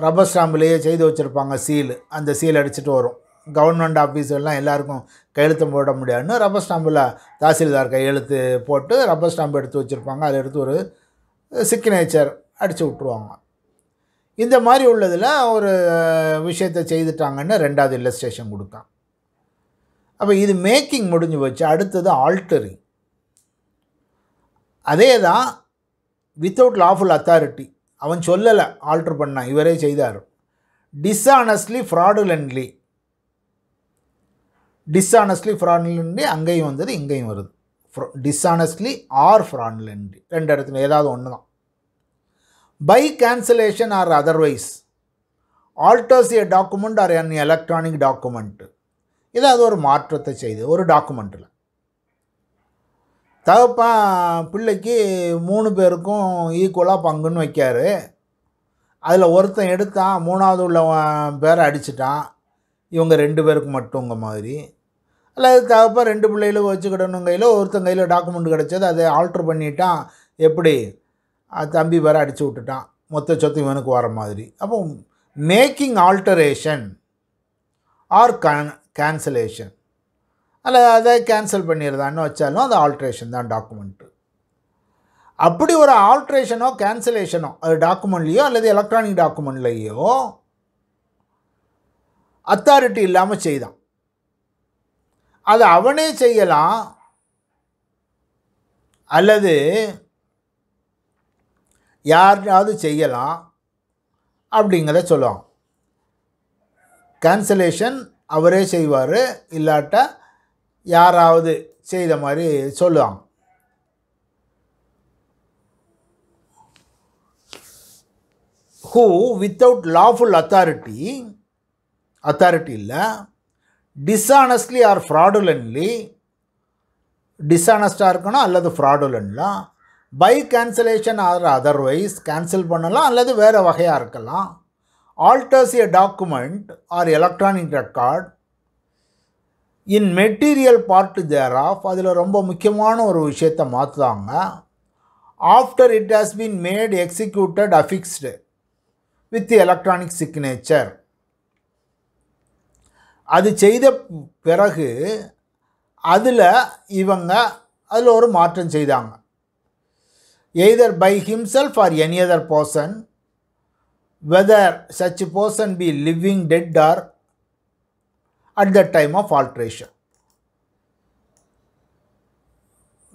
ரப்பர் ஸ்டாம்பிலேயே செய்து வச்சுருப்பாங்க சீல் அந்த சீல் அடிச்சுட்டு வரும் கவர்மெண்ட் ஆஃபீஸ்லாம் எல்லாருக்கும் கையெழுத்து போட முடியாதுன்னு ரப்பர் ஸ்டாம்பில் தாசில்தார் கையெழுத்து போட்டு ரப்பர் ஸ்டாம்பு எடுத்து வச்சுருப்பாங்க அதை எடுத்து ஒரு சிக்னேச்சர் அடித்து விட்ருவாங்க இந்த மாதிரி உள்ளதில் ஒரு விஷயத்தை செய்துட்டாங்கன்னு ரெண்டாவது இல்லஸ்ட்ரேஷன் கொடுத்தான் அப்போ இது மேக்கிங் முடிஞ்சு வச்சு அடுத்தது ஆல்டரிங் அதே தான் வித்தவுட் லாஃபுல் அத்தாரிட்டி அவன் சொல்லலை ஆல்ட்ரு பண்ணான் இவரே செய்தார் டிஸ்ஆனஸ்ட்லி ஃப்ராடுலண்ட்லி டிஸ்ஆனஸ்ட்லி ஃப்ராடுலண்ட்லி அங்கேயும் வந்தது இங்கேயும் வருது டிஸ்ஆனஸ்ட்லி ஆர் ஃப்ராடுலண்ட்லி ரெண்டு இடத்துல ஏதாவது ஒன்று தான் by cancellation or otherwise alters a document or an electronic document ஏதாவது ஒரு மாற்றத்தை செய்து ஒரு டாக்குமெண்ட்டில் தகப்பன் பிள்ளைக்கு மூணு பேருக்கும் ஈக்குவலாக பங்குன்னு வைக்கார் அதில் ஒருத்தன் எடுத்தான் மூணாவது உள்ளவன் பேரை அடிச்சிட்டான் இவங்க ரெண்டு பேருக்கு மட்டுங்க மாதிரி அல்லது தகப்பா ரெண்டு பிள்ளைகளும் வச்சுக்கிடணும் கையில் ஒருத்தன் கையில் டாக்குமெண்ட் கிடச்சது அதை ஆல்ட்ரு பண்ணிட்டான் எப்படி தம்பி பேரை அடித்து விட்டுட்டான் மொத்த சொத்து இவனுக்கு வர மாதிரி அப்போ making alteration or can cancellation அல்லது அதை கேன்சல் பண்ணிடுதான்னு வச்சாலும் அது ஆல்ட்ரேஷன் தான் டாக்குமெண்ட்டு அப்படி ஒரு ஆல்ட்ரேஷனோ கேன்சலேஷனோ அது டாக்குமெண்ட்லேயோ அல்லது எலக்ட்ரானிக் டாக்குமெண்ட்லேயோ அத்தாரிட்டி இல்லாமல் செய்தான் அது அவனே செய்யலாம் அல்லது யாராவது செய்யலாம் அப்படிங்கிறத சொல்லுவான் கேன்சலேஷன் அவரே செய்வார் இல்லாட்ட யாராவது செய்த மாதிரி சொல்லுவாங்க who without lawful authority authority இல்லை டிஸ்ஆனஸ்ட்லி ஆர் ஃப்ராடுலன்லி டிஸ்ஆனஸ்டாக இருக்கணும் அல்லது ஃப்ராடுலன்லாம் by cancellation or otherwise cancel பண்ணலாம் அல்லது வேறு வகையாக இருக்கலாம் alters a document or electronic record in material part thereof அதில் ரொம்ப முக்கியமான ஒரு விஷயத்தை மாற்றுவாங்க after it has been made executed affixed with electronic signature அது செய்த பிறகு அதில் இவங்க அதில் ஒரு மாற்றம் செய்தாங்க either by himself or any other person whether such person be living dead or at the time of alteration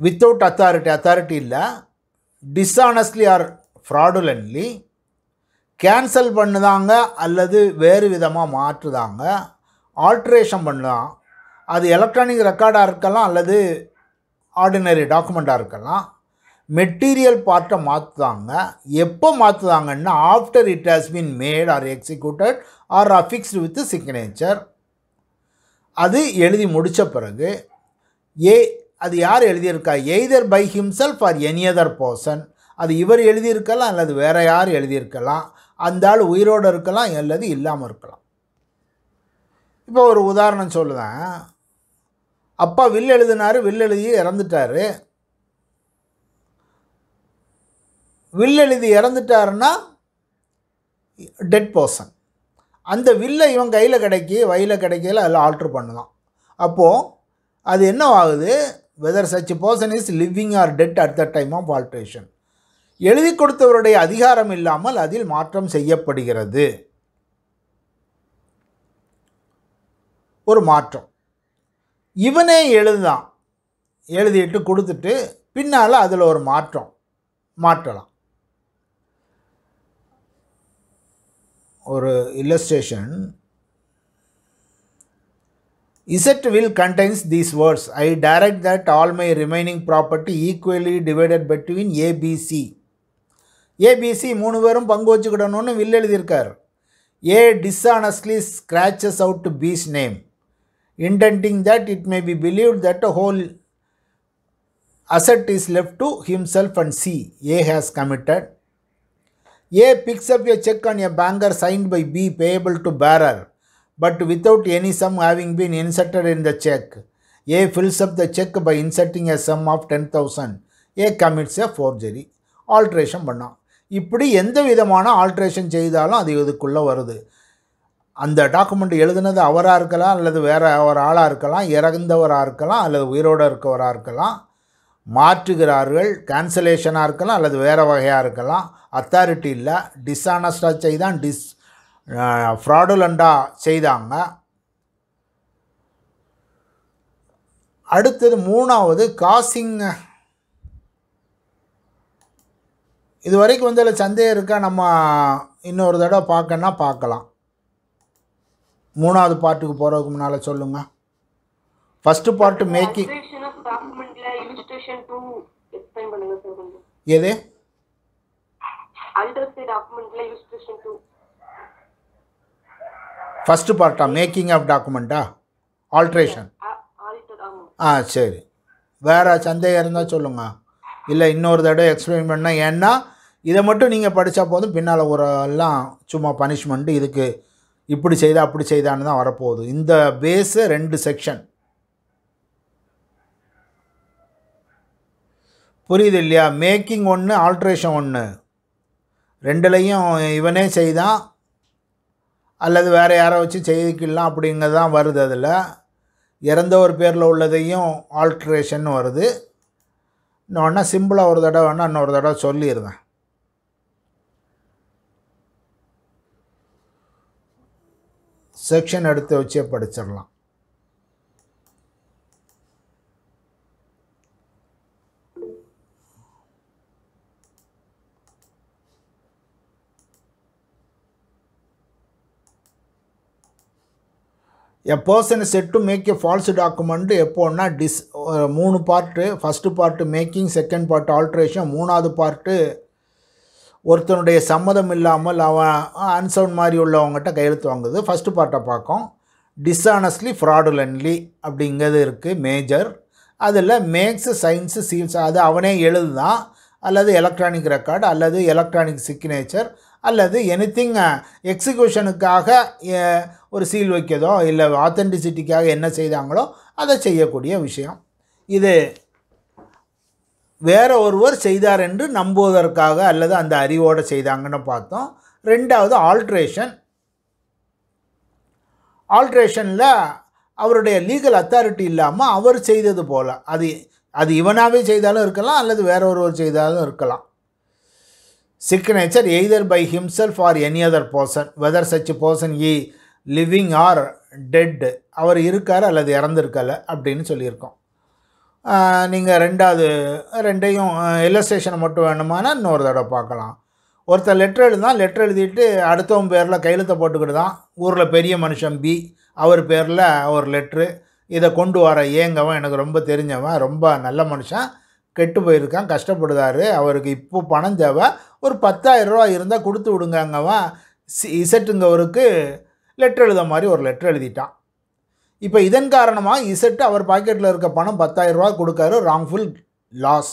without authority, authority இல்லை டிஸ்ஆனஸ்ட்லி ஆர் ஃப்ராடுலன்ட்லி கேன்சல் பண்ணுதாங்க அல்லது வேறு விதமாக மாற்றுதாங்க ஆல்ட்ரேஷன் பண்ணலாம் அது எலக்ட்ரானிக் ரெக்கார்டாக இருக்கலாம் அல்லது ஆர்டினரி டாக்குமெண்ட்டாக இருக்கலாம் மெட்டீரியல் பார்ட்டை மாற்றுதாங்க எப்போ மாற்றுதாங்கன்னா after it has been made or executed or fixed with signature அது எழுதி முடித்த பிறகு ஏ அது யார் எழுதியிருக்கா either by himself or any other person அது இவர் எழுதியிருக்கலாம் அல்லது வேறு யார் எழுதியிருக்கலாம் அந்த ஆள் உயிரோடு இருக்கலாம் அல்லது இல்லாமல் இருக்கலாம் இப்போ ஒரு உதாரணம் சொல்லுதேன் அப்பா வில் எழுதினார் வில் எழுதி இறந்துட்டார் வில் எழுதி இறந்துட்டாருன்னா டெட் பர்சன் அந்த வில்லை இவன் கையில் கிடைக்கி வயலில் கிடைக்கல அதில் ஆல்ட்ரு பண்ணலாம் அப்போது அது என்ன ஆகுது whether such person is living or dead at the time of alteration எழுதி கொடுத்தவருடைய அதிகாரம் இல்லாமல் அதில் மாற்றம் செய்யப்படுகிறது ஒரு மாற்றம் இவனே எழுதுதான் எழுதிட்டு கொடுத்துட்டு பின்னால் அதில் ஒரு மாற்றம் மாற்றலாம் ஒரு illustration Z will contains these words I direct that all my remaining property equally divided between A B C A B C மூணு பேரும் பங்கு வச்சுக்கிடணும்னு வில் எழுதியிருக்கார் A dishonestly scratches out to B's name intending that it may be believe that whole asset is left to himself and C A has committed A picks up a check on a banker signed by B payable to bearer, but without any sum having been inserted in the check. A fills up the check by inserting a sum of 10,000. A commits a forgery. Alteration பண்ணான் இப்படி எந்த விதமான alteration செய்தாலும் அது இதுக்குள்ளே வருது அந்த document எழுதுனது அவராக இருக்கலாம் அல்லது வேறு ஒரு ஆளாக இருக்கலாம் இறந்தவராக இருக்கலாம் அல்லது உயிரோடு இருக்கவராக இருக்கலாம் மாற்றுகிறார்கள் கேன்சலேஷனாக இருக்கலாம் அல்லது வேறு வகையாக இருக்கலாம் அத்தாரிட்டி இல்லை டிஸ்ஹானஸ்டாக செய்தான் டிஸ் ஃப்ராடுலண்டாக செய்தாங்க அடுத்தது மூணாவது காசிங் இது வரைக்கும் வந்து அதில் சந்தேகம் இருக்கா நம்ம இன்னொரு தடவை பார்க்கன்னா பார்க்கலாம் மூணாவது பாட்டுக்கு போகிறதுக்கு முன்னால் சொல்லுங்கள் first part making registration explain பண்ணுங்க சார் கொஞ்சம் எது அல்ட்ரஸ் டாக்குமெண்ட்ல ரெஜிஸ்ட்ரேஷன் ஃபர்ஸ்ட் பார்ட்டா மேக்கிங் ஆஃப் டாக்குமெண்ட்டா ஆல்ட்ரேஷன் ஆ சரி வேறு சந்தேகம் இருந்தால் சொல்லுங்கள் இல்லை இன்னொரு தடவை எக்ஸ்பிளைன் பண்ணால் ஏன்னா இதை மட்டும் நீங்கள் படித்தா போதும் பின்னால் ஒரு எல்லாம் சும்மா பனிஷ்மெண்ட்டு இதுக்கு இப்படி செய்தா அப்படி செய்தான்னு தான் வரப்போகுது இந்த பேஸு ரெண்டு செக்ஷன் புரியுது இல்லையா மேக்கிங் ஒன்று ஆல்ட்ரேஷன் ஒன்று ரெண்டுலேயும் இவனே செய்தான் அல்லது வேறு யாரை வச்சு செய்திக்கலாம் அப்படிங்கிறது தான் வருது அதில் இறந்த ஒரு பேரில் உள்ளதையும் ஆல்ட்ரேஷன் வருது இன்னும் வேணால் சிம்பிளாக ஒரு தடவை வேணால் இன்னொரு தடவை சொல்லிடுவேன் செக்ஷன் எடுத்து வச்சே படிச்சிடலாம் a person said to make a false document எப்போன்னா டிஸ் மூணு part first part making second part alteration மூணாவது பார்ட்டு ஒருத்தனுடைய சம்மதம் இல்லாமல் அவன் அன்சவுண்ட் மாதிரி உள்ளவங்ககிட்ட கையெழுத்து வாங்குது ஃபஸ்ட்டு பார்ட்டை பார்க்கும் டிஸ்ஆனஸ்ட்லி ஃப்ராடுலன்லி அப்படிங்கிறது இருக்குது மேஜர் அதில் மேக்ஸு சயின்ஸு சீல்ஸ் அது அவனே எழுதுதான் அல்லது எலக்ட்ரானிக் ரெக்கார்டு அல்லது எலக்ட்ரானிக் சிக்னேச்சர் அல்லது எனித்திங் திங் எக்ஸிக்யூஷனுக்காக ஒரு சீல் வைக்கதோ இல்லை ஆத்தென்டிசிட்டிக்காக என்ன செய்தாங்களோ அதை செய்யக்கூடிய விஷயம் இது வேற ஒருவர் செய்தார் என்று நம்புவதற்காக அல்லது அந்த அறிவோடு செய்தாங்கன்னு பார்த்தோம் ரெண்டாவது ஆல்ட்ரேஷன் ஆல்ட்ரேஷனில் அவருடைய லீகல் அத்தாரிட்டி இல்லாமல் அவர் செய்தது போல் அது அது இவனாகவே செய்தாலும் இருக்கலாம் அல்லது வேற ஒருவர் செய்தாலும் இருக்கலாம் signature either by himself or any other person whether such person be living or dead அவர் இருக்கார் அல்லது இறந்துருக்கல அப்படின்னு சொல்லியிருக்கோம் நீங்கள் ரெண்டாவது ரெண்டையும் இல்லஸ்ட்ரேஷனை மட்டும் வேணுமானா இன்னொரு தடவை பார்க்கலாம் ஒருத்தர் லெட்டர் எழுதுதான் லெட்டர் எழுதிட்டு அடுத்தவன் பேரில் கையெழுத்தை போட்டுக்கிட்டு தான் ஊரில் பெரிய மனுஷன் பி அவர் பேரில் ஒரு லெட்ரு இதை கொண்டு வர ஏங்கவன் எனக்கு ரொம்ப தெரிஞ்சவன் ரொம்ப நல்ல மனுஷன் கெட்டு போயிருக்கான் கஷ்டப்படுதாரு அவருக்கு இப்போ பணம் தேவை ஒரு ரூபா இருந்தால் கொடுத்து விடுங்கங்கவன் சி இசட்டுங்கவருக்கு லெட்டர் எழுத மாதிரி ஒரு லெட்டர் எழுதிட்டான் இப்போ இதன் காரணமாக இசட்டு அவர் பாக்கெட்டில் இருக்க பணம் பத்தாயிரரூபா கொடுக்காரு ராங்ஃபுல் லாஸ்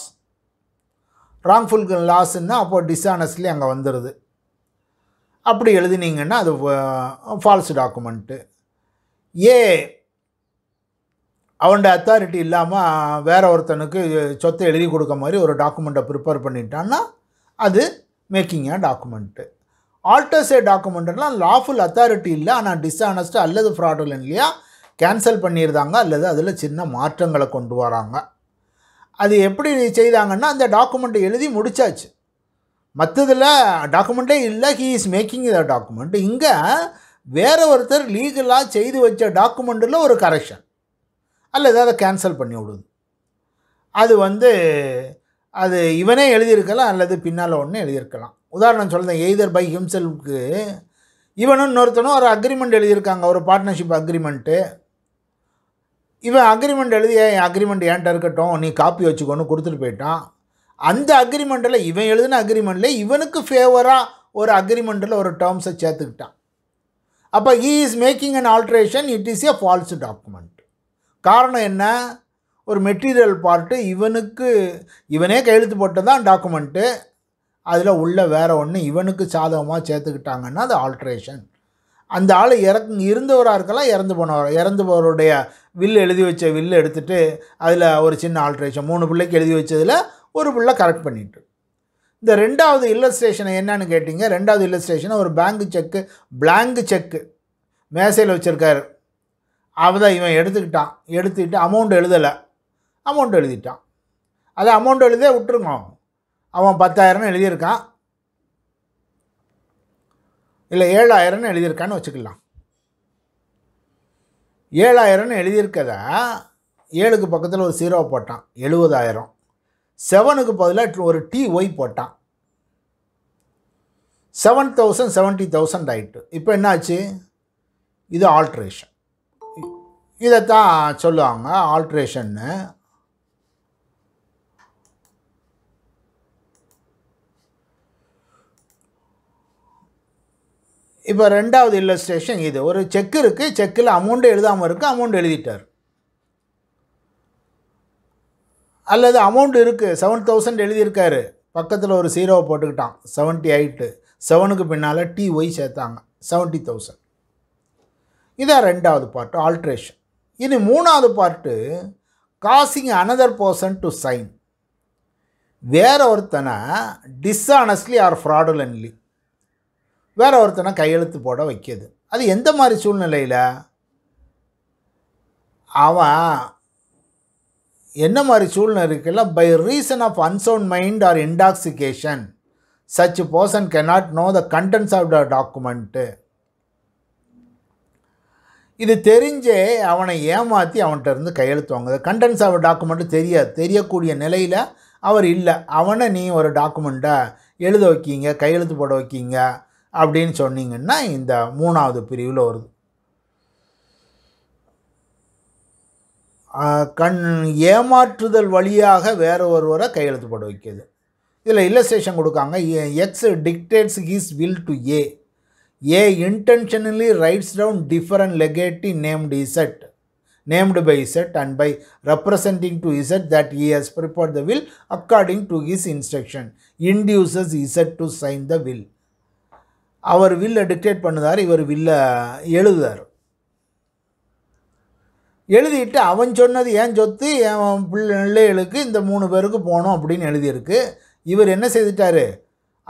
ராங்ஃபுல் லாஸ்ன்னா அப்போ டிஸ்ஆனஸ்ட்லி அங்கே வந்துடுது அப்படி எழுதினீங்கன்னா அது ஃபால்ஸ் டாக்குமெண்ட்டு ஏ அவன்ட அத்தாரிட்டி இல்லாமல் வேற ஒருத்தனுக்கு சொத்தை எழுதி கொடுக்க மாதிரி ஒரு டாக்குமெண்ட்டை ப்ரிப்பேர் பண்ணிட்டான்னா அது மேக்கிங்காக டாக்குமெண்ட்டு ஆல்டர்ஸே டாக்குமெண்ட்லாம் லாஃபுல் அத்தாரிட்டி இல்லை ஆனால் டிஸ்ஆனஸ்ட்டாக அல்லது இல்லையா கேன்சல் பண்ணியிருந்தாங்க அல்லது அதில் சின்ன மாற்றங்களை கொண்டு வராங்க அது எப்படி செய்தாங்கன்னா அந்த டாக்குமெண்ட்டை எழுதி முடித்தாச்சு மற்றதில் டாக்குமெண்ட்டே இல்லை he is making the document இங்கே வேறு ஒருத்தர் லீகலாக செய்து வச்ச டாக்குமெண்ட்டில் ஒரு கரெக்ஷன் அல்லது அதை கேன்சல் பண்ணி விடுது அது வந்து அது இவனே எழுதியிருக்கலாம் அல்லது பின்னால் ஒன்று எழுதியிருக்கலாம் உதாரணம் சொல்கிறேன் எய்தர் பை ஹிம்செல்ஃப்க்கு இவனும் இன்னொருத்தனும் ஒரு அக்ரிமெண்ட் எழுதியிருக்காங்க ஒரு பார்ட்னர்ஷிப் அக்ரிமெண்ட்டு இவன் அக்ரிமெண்ட் எழுதி என் அக்ரிமெண்ட் ஏன்ட்ட இருக்கட்டும் நீ காப்பி வச்சுக்கோன்னு கொடுத்துட்டு போயிட்டான் அந்த அக்ரிமெண்ட்டில் இவன் எழுதின அக்ரிமெண்ட்டில் இவனுக்கு ஃபேவராக ஒரு அக்ரிமெண்ட்டில் ஒரு டேர்ம்ஸை சேர்த்துக்கிட்டான் அப்போ he is making an alteration it is a false document காரணம் என்ன ஒரு மெட்டீரியல் பார்ட்டு இவனுக்கு இவனே கையெழுத்து போட்டதான் தான் டாக்குமெண்ட்டு அதில் உள்ள வேறு ஒன்று இவனுக்கு சாதகமாக சேர்த்துக்கிட்டாங்கன்னா அது ஆல்ட்ரேஷன் அந்த ஆள் இறக்கு இருந்தவராக இருக்கலாம் இறந்து போனவர் போவருடைய வில்லு எழுதி வச்ச வில்லு எடுத்துகிட்டு அதில் ஒரு சின்ன ஆல்ட்ரேஷன் மூணு பிள்ளைக்கு எழுதி வச்சதில் ஒரு பிள்ளை கரெக்ட் பண்ணிட்டு இந்த ரெண்டாவது இல்லஸ்ட்ரேஷனை என்னன்னு கேட்டிங்க ரெண்டாவது இல்லஸ்ட்ரேஷனை ஒரு பேங்க் செக்கு பிளாங்க் செக்கு மேசையில் வச்சுருக்காரு அவதான் இவன் எடுத்துக்கிட்டான் எடுத்துக்கிட்டு அமௌண்ட் எழுதலை அமௌண்ட் எழுதிட்டான் அதை அமௌண்ட் எழுதே விட்டுருங்க அவன் பத்தாயிரம்னு எழுதியிருக்கான் இல்லை ஏழாயிரம்னு எழுதியிருக்கான்னு வச்சுக்கலாம் ஏழாயிரம்னு எழுதியிருக்கத ஏழுக்கு பக்கத்தில் ஒரு சீரோ போட்டான் எழுபதாயிரம் செவனுக்கு பதிலாக ஒரு டி ஒய் போட்டான் செவன் தௌசண்ட் செவன்ட்டி தௌசண்ட் ஆகிட்டு இப்போ என்னாச்சு இது ஆல்ட்ரேஷன் இதைத்தான் சொல்லுவாங்க ஆல்ட்ரேஷன்னு இப்போ ரெண்டாவது இல்லஸ்ட்ரேஷன் இது ஒரு செக் இருக்குது செக்கில் அமௌண்ட்டு எழுதாமல் இருக்குது அமௌண்ட் எழுதிட்டார் அல்லது அமௌண்ட் இருக்குது செவன் தௌசண்ட் எழுதியிருக்காரு பக்கத்தில் ஒரு சீரோவை போட்டுக்கிட்டான் செவன்ட்டி எயிட்டு செவனுக்கு பின்னால் டி ஒய் சேர்த்தாங்க செவன்ட்டி தௌசண்ட் இதான் ரெண்டாவது பார்ட்டு ஆல்ட்ரேஷன் இனி மூணாவது part causing another person to sign வேற ஒருத்தனை டிஸ்ஆனஸ்ட்லி ஆர் ஃப்ராடுலன்லி வேற ஒருத்தனை கையெழுத்து போட வைக்கிது அது எந்த மாதிரி சூழ்நிலையில் அவன் என்ன மாதிரி சூழ்நிலை இருக்குல்ல by reason of unsound mind or intoxication such person can not know the contents of the document இது தெரிஞ்சே அவனை ஏமாற்றி அவன்கிட்ட இருந்து கையெழுத்து வாங்குது கண்டென்ட்ஸ் ஆஃப் டாக்குமெண்ட்டு தெரியாது தெரியக்கூடிய நிலையில் அவர் இல்லை அவனை நீ ஒரு டாக்குமெண்ட்டை எழுத வைக்கிங்க கையெழுத்து போட வைக்கிங்க அப்படின்னு சொன்னீங்கன்னா இந்த மூணாவது பிரிவில் வருது கண் ஏமாற்றுதல் வழியாக வேற ஒருவரை கையெழுத்துப்பட வைக்கிறது இதில் இல்லஸ்ட்ரேஷன் கொடுக்காங்க X dictates his will to A A intentionally writes down different legatee named Z named by Z and by representing to Z that he has prepared the will according to his instruction induces Z to sign the will அவர் வில்லை dictate பண்ணுதார் இவர் வில்லை எழுதுதார் எழுதிட்டு அவன் சொன்னது ஏன் சொத்து என் பிள்ளைகளுக்கு இந்த மூணு பேருக்கு போகணும் அப்படின்னு எழுதியிருக்கு இவர் என்ன செய்துட்டார்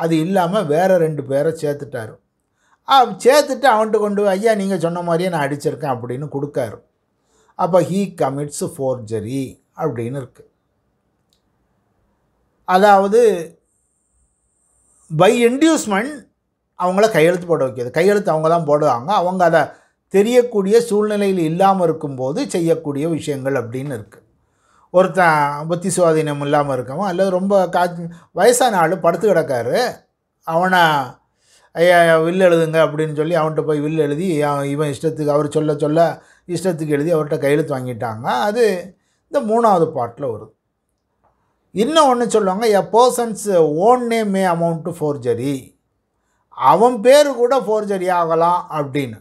அது இல்லாமல் வேறு ரெண்டு பேரை சேர்த்துட்டார் சேர்த்துட்டு அவன்கிட்ட கொண்டு ஐயா நீங்கள் சொன்ன மாதிரியே நான் அடிச்சிருக்கேன் அப்படின்னு கொடுக்காரு அப்போ ஹீ கமிட்ஸ் ஃபோர்ஜரி அப்படின்னு இருக்குது அதாவது பை இன்டியூஸ்மெண்ட் அவங்கள கையெழுத்து போட வைக்கிறது கையெழுத்து அவங்க தான் போடுவாங்க அவங்க அதை தெரியக்கூடிய சூழ்நிலையில் இல்லாமல் இருக்கும்போது செய்யக்கூடிய விஷயங்கள் அப்படின்னு இருக்குது ஒருத்தன் புத்தி சுவாதீனம் இல்லாமல் இருக்கவன் அல்லது ரொம்ப கா வயசான ஆள் படுத்து கிடக்காரு அவனை ஐயா வில் எழுதுங்க அப்படின்னு சொல்லி அவன்கிட்ட போய் வில் எழுதி இவன் இஷ்டத்துக்கு அவர் சொல்ல சொல்ல இஷ்டத்துக்கு எழுதி அவர்கிட்ட கையெழுத்து வாங்கிட்டாங்க அது இந்த மூணாவது பாட்டில் வருது இன்னும் ஒன்று சொல்லுவாங்க a person's own name may amount to forgery அவன் பேர் கூட ஃபோர்ஜரி ஆகலாம் அப்படின்னு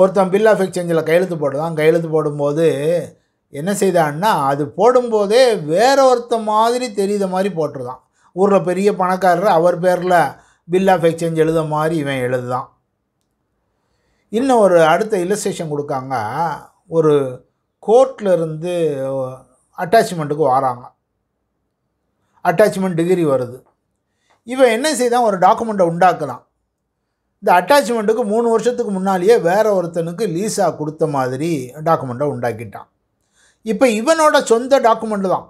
ஒருத்தன் பில் ஆஃப் எக்ஸ்சேஞ்சில் கையெழுத்து போடுதான் கையெழுத்து போடும்போது என்ன செய்தான்னா அது போடும்போதே வேற ஒருத்த மாதிரி தெரியுத மாதிரி போட்டுருதான் ஊரில் பெரிய பணக்காரர் அவர் பேரில் பில் ஆஃப் எக்ஸ்சேஞ்ச் எழுத மாதிரி இவன் எழுதுதான் இன்னும் ஒரு அடுத்த இல்லஸ்டேஷன் கொடுக்காங்க ஒரு கோர்ட்டில் இருந்து அட்டாச்மெண்ட்டுக்கு வராங்க அட்டாச்மெண்ட் டிகிரி வருது இவன் என்ன செய்தான் ஒரு டாக்குமெண்ட்டை உண்டாக்கலாம் இந்த அட்டாச்மெண்ட்டுக்கு மூணு வருஷத்துக்கு முன்னாலேயே வேற ஒருத்தனுக்கு லீஸா கொடுத்த மாதிரி டாக்குமெண்ட்டை உண்டாக்கிட்டான் இப்போ இவனோட சொந்த டாக்குமெண்ட்டு தான்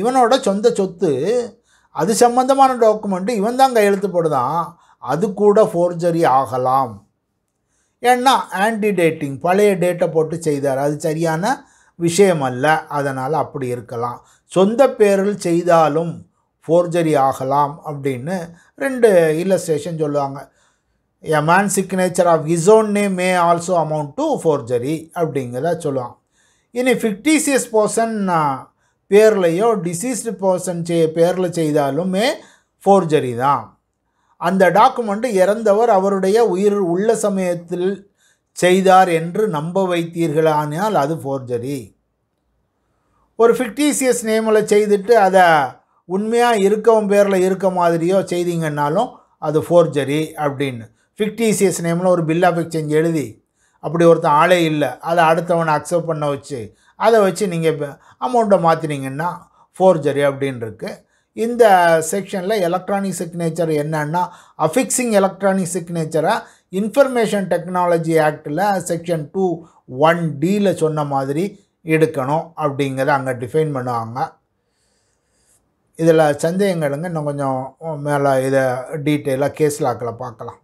இவனோட சொந்த சொத்து அது சம்மந்தமான டாக்குமெண்ட்டு இவன் தான் கையெழுத்து போடுதான் அது கூட ஃபோர்ஜரி ஆகலாம் ஏன்னா ஆன்டி டேட்டிங் பழைய டேட்டை போட்டு செய்தார் அது சரியான விஷயம் அல்ல அதனால் அப்படி இருக்கலாம் சொந்த பேரில் செய்தாலும் ஃபோர்ஜரி ஆகலாம் அப்படின்னு ரெண்டு இல்லஸ்ட்ரேஷன் சொல்லுவாங்க a man signature of his own name may also amount to forgery அப்படிங்கிறத சொல்லுவான் இனி ஃபிக்டீசியஸ் பர்சன் பேர்லையோ டிசீஸ்டு பர்சன் செய் பேரில் செய்தாலுமே ஃபோர்ஜரி தான் அந்த டாக்குமெண்ட்டு இறந்தவர் அவருடைய உயிர் உள்ள சமயத்தில் செய்தார் என்று நம்ப வைத்தீர்களானால் அது ஃபோர்ஜரி ஒரு ஃபிக்டீசியஸ் நேமில் செய்துட்டு அதை உண்மையாக இருக்கவன் பேரில் இருக்க மாதிரியோ செய்தீங்கன்னாலும் அது ஃபோர்ஜரி அப்படின்னு ஃபிக்டீசியஸ் நேமில் ஒரு பில் ஆஃப் எக்ஸ்சேஞ்ச் எழுதி அப்படி ஒருத்தன் ஆளே இல்லை அதை அடுத்தவனை அக்செப்ட் பண்ண வச்சு அதை வச்சு நீங்கள் அமௌண்ட்டை மாற்றினீங்கன்னா ஃபோர்ஜரி அப்படின்னு இந்த செக்ஷனில் எலக்ட்ரானிக் சிக்னேச்சர் என்னன்னா அஃபிக்ஸிங் எலக்ட்ரானிக் சிக்னேச்சரை இன்ஃபர்மேஷன் டெக்னாலஜி ஆக்டில் செக்ஷன் டூ ஒன் டியில் சொன்ன மாதிரி எடுக்கணும் அப்படிங்கிறத அங்கே டிஃபைன் பண்ணுவாங்க இதில் சந்தேகங்களுங்க இன்னும் கொஞ்சம் மேலே இதை டீட்டெயிலாக கேஸ் லாக்கில் பார்க்கலாம்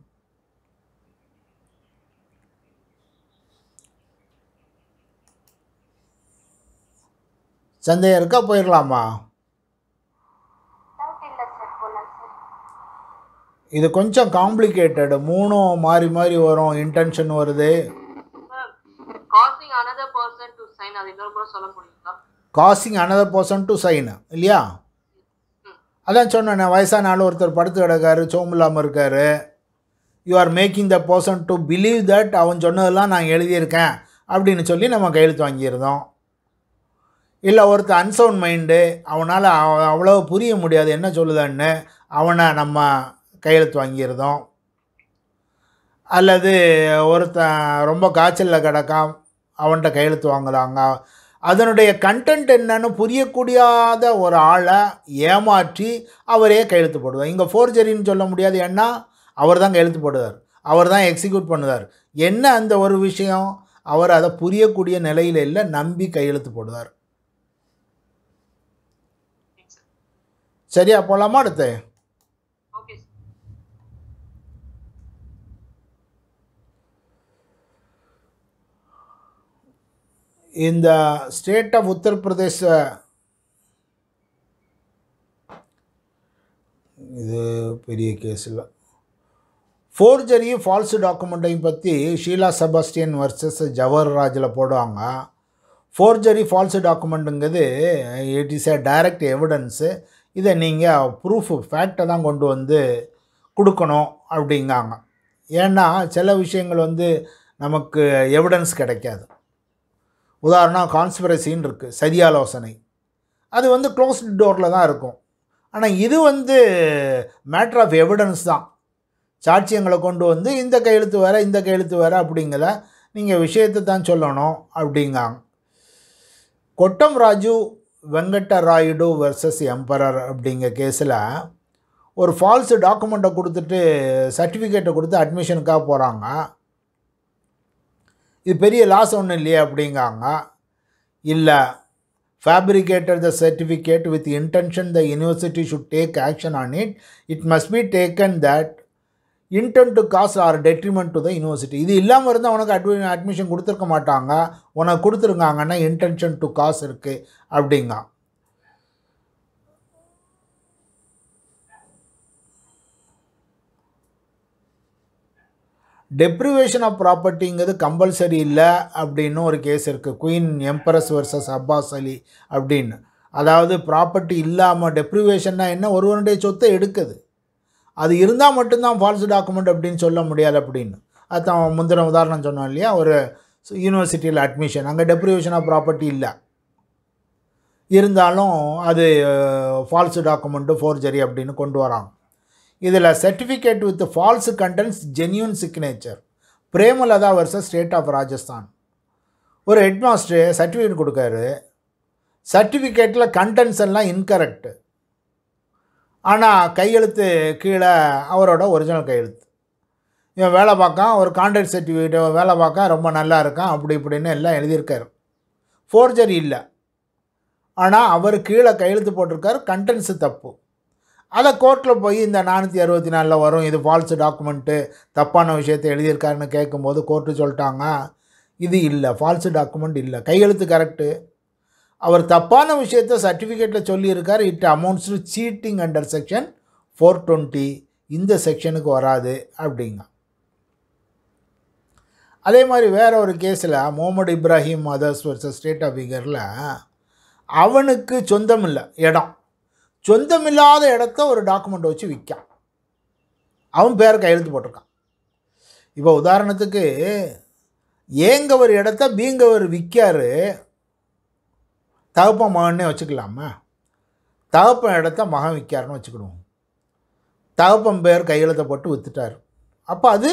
சந்தேகம் இருக்கா போயிடலாமா இது கொஞ்சம் காம்ப்ளிகேட்டடு மூணும் மாறி மாறி வரும் இன்டென்ஷன் வருது causing another person to sign இல்லையா அதான் சொன்னேன் வயசான ஆள் ஒருத்தர் படுத்து கிடக்காரு சோமில்லாமல் இருக்கார் you are making the person to believe that அவன் சொன்னதெல்லாம் நான் எழுதியிருக்கேன் அப்படின்னு சொல்லி நம்ம கையெழுத்து வாங்கியிருந்தோம் இல்லை ஒருத்தர் அன்சவுண்ட் மைண்டு அவனால் அவ்வளோ புரிய முடியாது என்ன சொல்லுதான்னு அவனை நம்ம கையெழுத்து வாங்கியிருந்தோம் அல்லது ஒருத்தன் ரொம்ப காய்ச்சலில் கிடக்கான் அவன்கிட்ட கையெழுத்து வாங்குறாங்க அதனுடைய கண்டென்ட் என்னன்னு புரியக்கூடியாத ஒரு ஆளை ஏமாற்றி அவரே கையெழுத்து போடுவார் இங்கே ஃபோர்ஜரின்னு சொல்ல முடியாது ஏன்னா அவர் தான் கையெழுத்து போடுவார் அவர் தான் எக்ஸிக்யூட் பண்ணுவார் என்ன அந்த ஒரு விஷயம் அவர் அதை புரியக்கூடிய நிலையில் இல்லை நம்பி கையெழுத்து போடுவார் சரியா போகலாமா அடுத்த in the state of Uttar Pradesh இது பெரிய கேஸ் இல்லை ஃபோர்ஜரி ஃபால்ஸு டாக்குமெண்ட்டையும் பற்றி ஷீலா செபாஸ்டியன் வர்சஸ் ராஜில் போடுவாங்க ஃபோர்ஜரி ஃபால்ஸு டாக்குமெண்ட்டுங்கிறது it is a direct evidence இதை நீங்கள் ப்ரூஃப் ஃபேக்டை தான் கொண்டு வந்து கொடுக்கணும் அப்படிங்காங்க ஏன்னா சில விஷயங்கள் வந்து நமக்கு எவிடன்ஸ் கிடைக்காது உதாரணம் கான்ஸ்பிரசின்னு இருக்குது சதியாலோசனை அது வந்து க்ளோஸ்டு டோரில் தான் இருக்கும் ஆனால் இது வந்து மேட்ரு ஆஃப் எவிடன்ஸ் தான் சாட்சியங்களை கொண்டு வந்து இந்த கையெழுத்து வர இந்த கையெழுத்து வர அப்படிங்கிற நீங்கள் விஷயத்தை தான் சொல்லணும் அப்படிங்காங்க கொட்டம் ராஜு வெங்கட்ட ராயுடு வர்சஸ் எம்பரர் அப்படிங்கிற கேஸில் ஒரு ஃபால்ஸு டாக்குமெண்ட்டை கொடுத்துட்டு சர்டிஃபிகேட்டை கொடுத்து அட்மிஷனுக்காக போகிறாங்க இது பெரிய லாஸ் ஒன்றும் இல்லையே அப்படிங்காங்க இல்லை fabricator the certificate with intention the university should take action on it it must be taken that intent to cause or detriment to the university இது இல்லாமல் இருந்தால் உனக்கு அட்மி அட்மிஷன் கொடுத்துருக்க மாட்டாங்க உனக்கு கொடுத்துருங்காங்கன்னா இன்டென்ஷன் டு காஸ் இருக்குது அப்படிங்க டெப்ரிவேஷன் ஆஃப் ப்ராப்பர்ட்டிங்கிறது கம்பல்சரி இல்லை அப்படின்னு ஒரு கேஸ் இருக்குது queen empress versus Abbas Ali அப்படின்னு அதாவது ப்ராப்பர்ட்டி இல்லாமல் டெப்ரிவேஷன்னா என்ன ஒருவனுடைய சொத்தை எடுக்குது அது இருந்தால் மட்டும்தான் ஃபால்ஸ் டாக்குமெண்ட் அப்படின்னு சொல்ல முடியாது அப்படின்னு அதுதான் முந்தின உதாரணம் சொன்னோம் இல்லையா ஒரு யூனிவர்சிட்டியில் அட்மிஷன் அங்கே டெப்ரிவேஷன் ஆஃப் ப்ராப்பர்ட்டி இல்லை இருந்தாலும் அது ஃபால்ஸ் டாக்குமெண்ட்டு ஃபோர்ஜரி அப்படின்னு கொண்டு வராங்க இதில் certificate with false contents genuine signature Premalatha versus state of Rajasthan ஒரு ஹெட்மாஸ்டர் சர்டிஃபிகேட் கொடுக்காரு சர்டிஃபிகேட்டில் கண்டென்ட்ஸ் எல்லாம் இன்கரெக்டு ஆனால் கையெழுத்து கீழே அவரோட ஒரிஜினல் கையெழுத்து இவன் வேலை பார்க்கான் ஒரு கான்ட்ராக்ட் சர்டிஃபிகேட்டை வேலை பார்க்க ரொம்ப நல்லா இருக்கான் அப்படி இப்படின்னு எல்லாம் எழுதியிருக்காரு ஃபோர்ஜரி இல்லை ஆனால் அவர் கீழே கையெழுத்து போட்டிருக்கார் கண்டென்ட்ஸு தப்பு அதை கோர்ட்டில் போய் இந்த நானூற்றி அறுபத்தி நாலில் வரும் இது ஃபால்ஸு டாக்குமெண்ட்டு தப்பான விஷயத்தை எழுதியிருக்காருன்னு கேட்கும்போது கோர்ட்டு சொல்லிட்டாங்க இது இல்லை ஃபால்ஸு டாக்குமெண்ட் இல்லை கையெழுத்து கரெக்டு அவர் தப்பான விஷயத்த சர்டிஃபிகேட்டில் சொல்லியிருக்கார் it amounts to cheating under section four twenty இந்த செக்ஷனுக்கு வராது அப்படிங்க அதே மாதிரி வேற ஒரு கேஸில் முகமது இப்ராஹிம் மதர்ஸ் வர்சஸ் ஸ்டேட் ஆஃப் இகரில் அவனுக்கு சொந்தம் இல்லை இடம் சொந்தமில்லாத இடத்த ஒரு டாக்குமெண்ட்டை வச்சு விற்கான் அவன் பேர் கையெழுத்து போட்டிருக்கான் இப்போ உதாரணத்துக்கு ஏங்க ஒரு இடத்த பீங்க ஒரு விற்காரு தகப்ப மகன்னே வச்சுக்கலாமா தகப்பன் இடத்த மகன் விற்காருன்னு வச்சுக்கிடுவோம் தகப்பன் பேர் கையெழுத்தை போட்டு விற்றுட்டார் அப்போ அது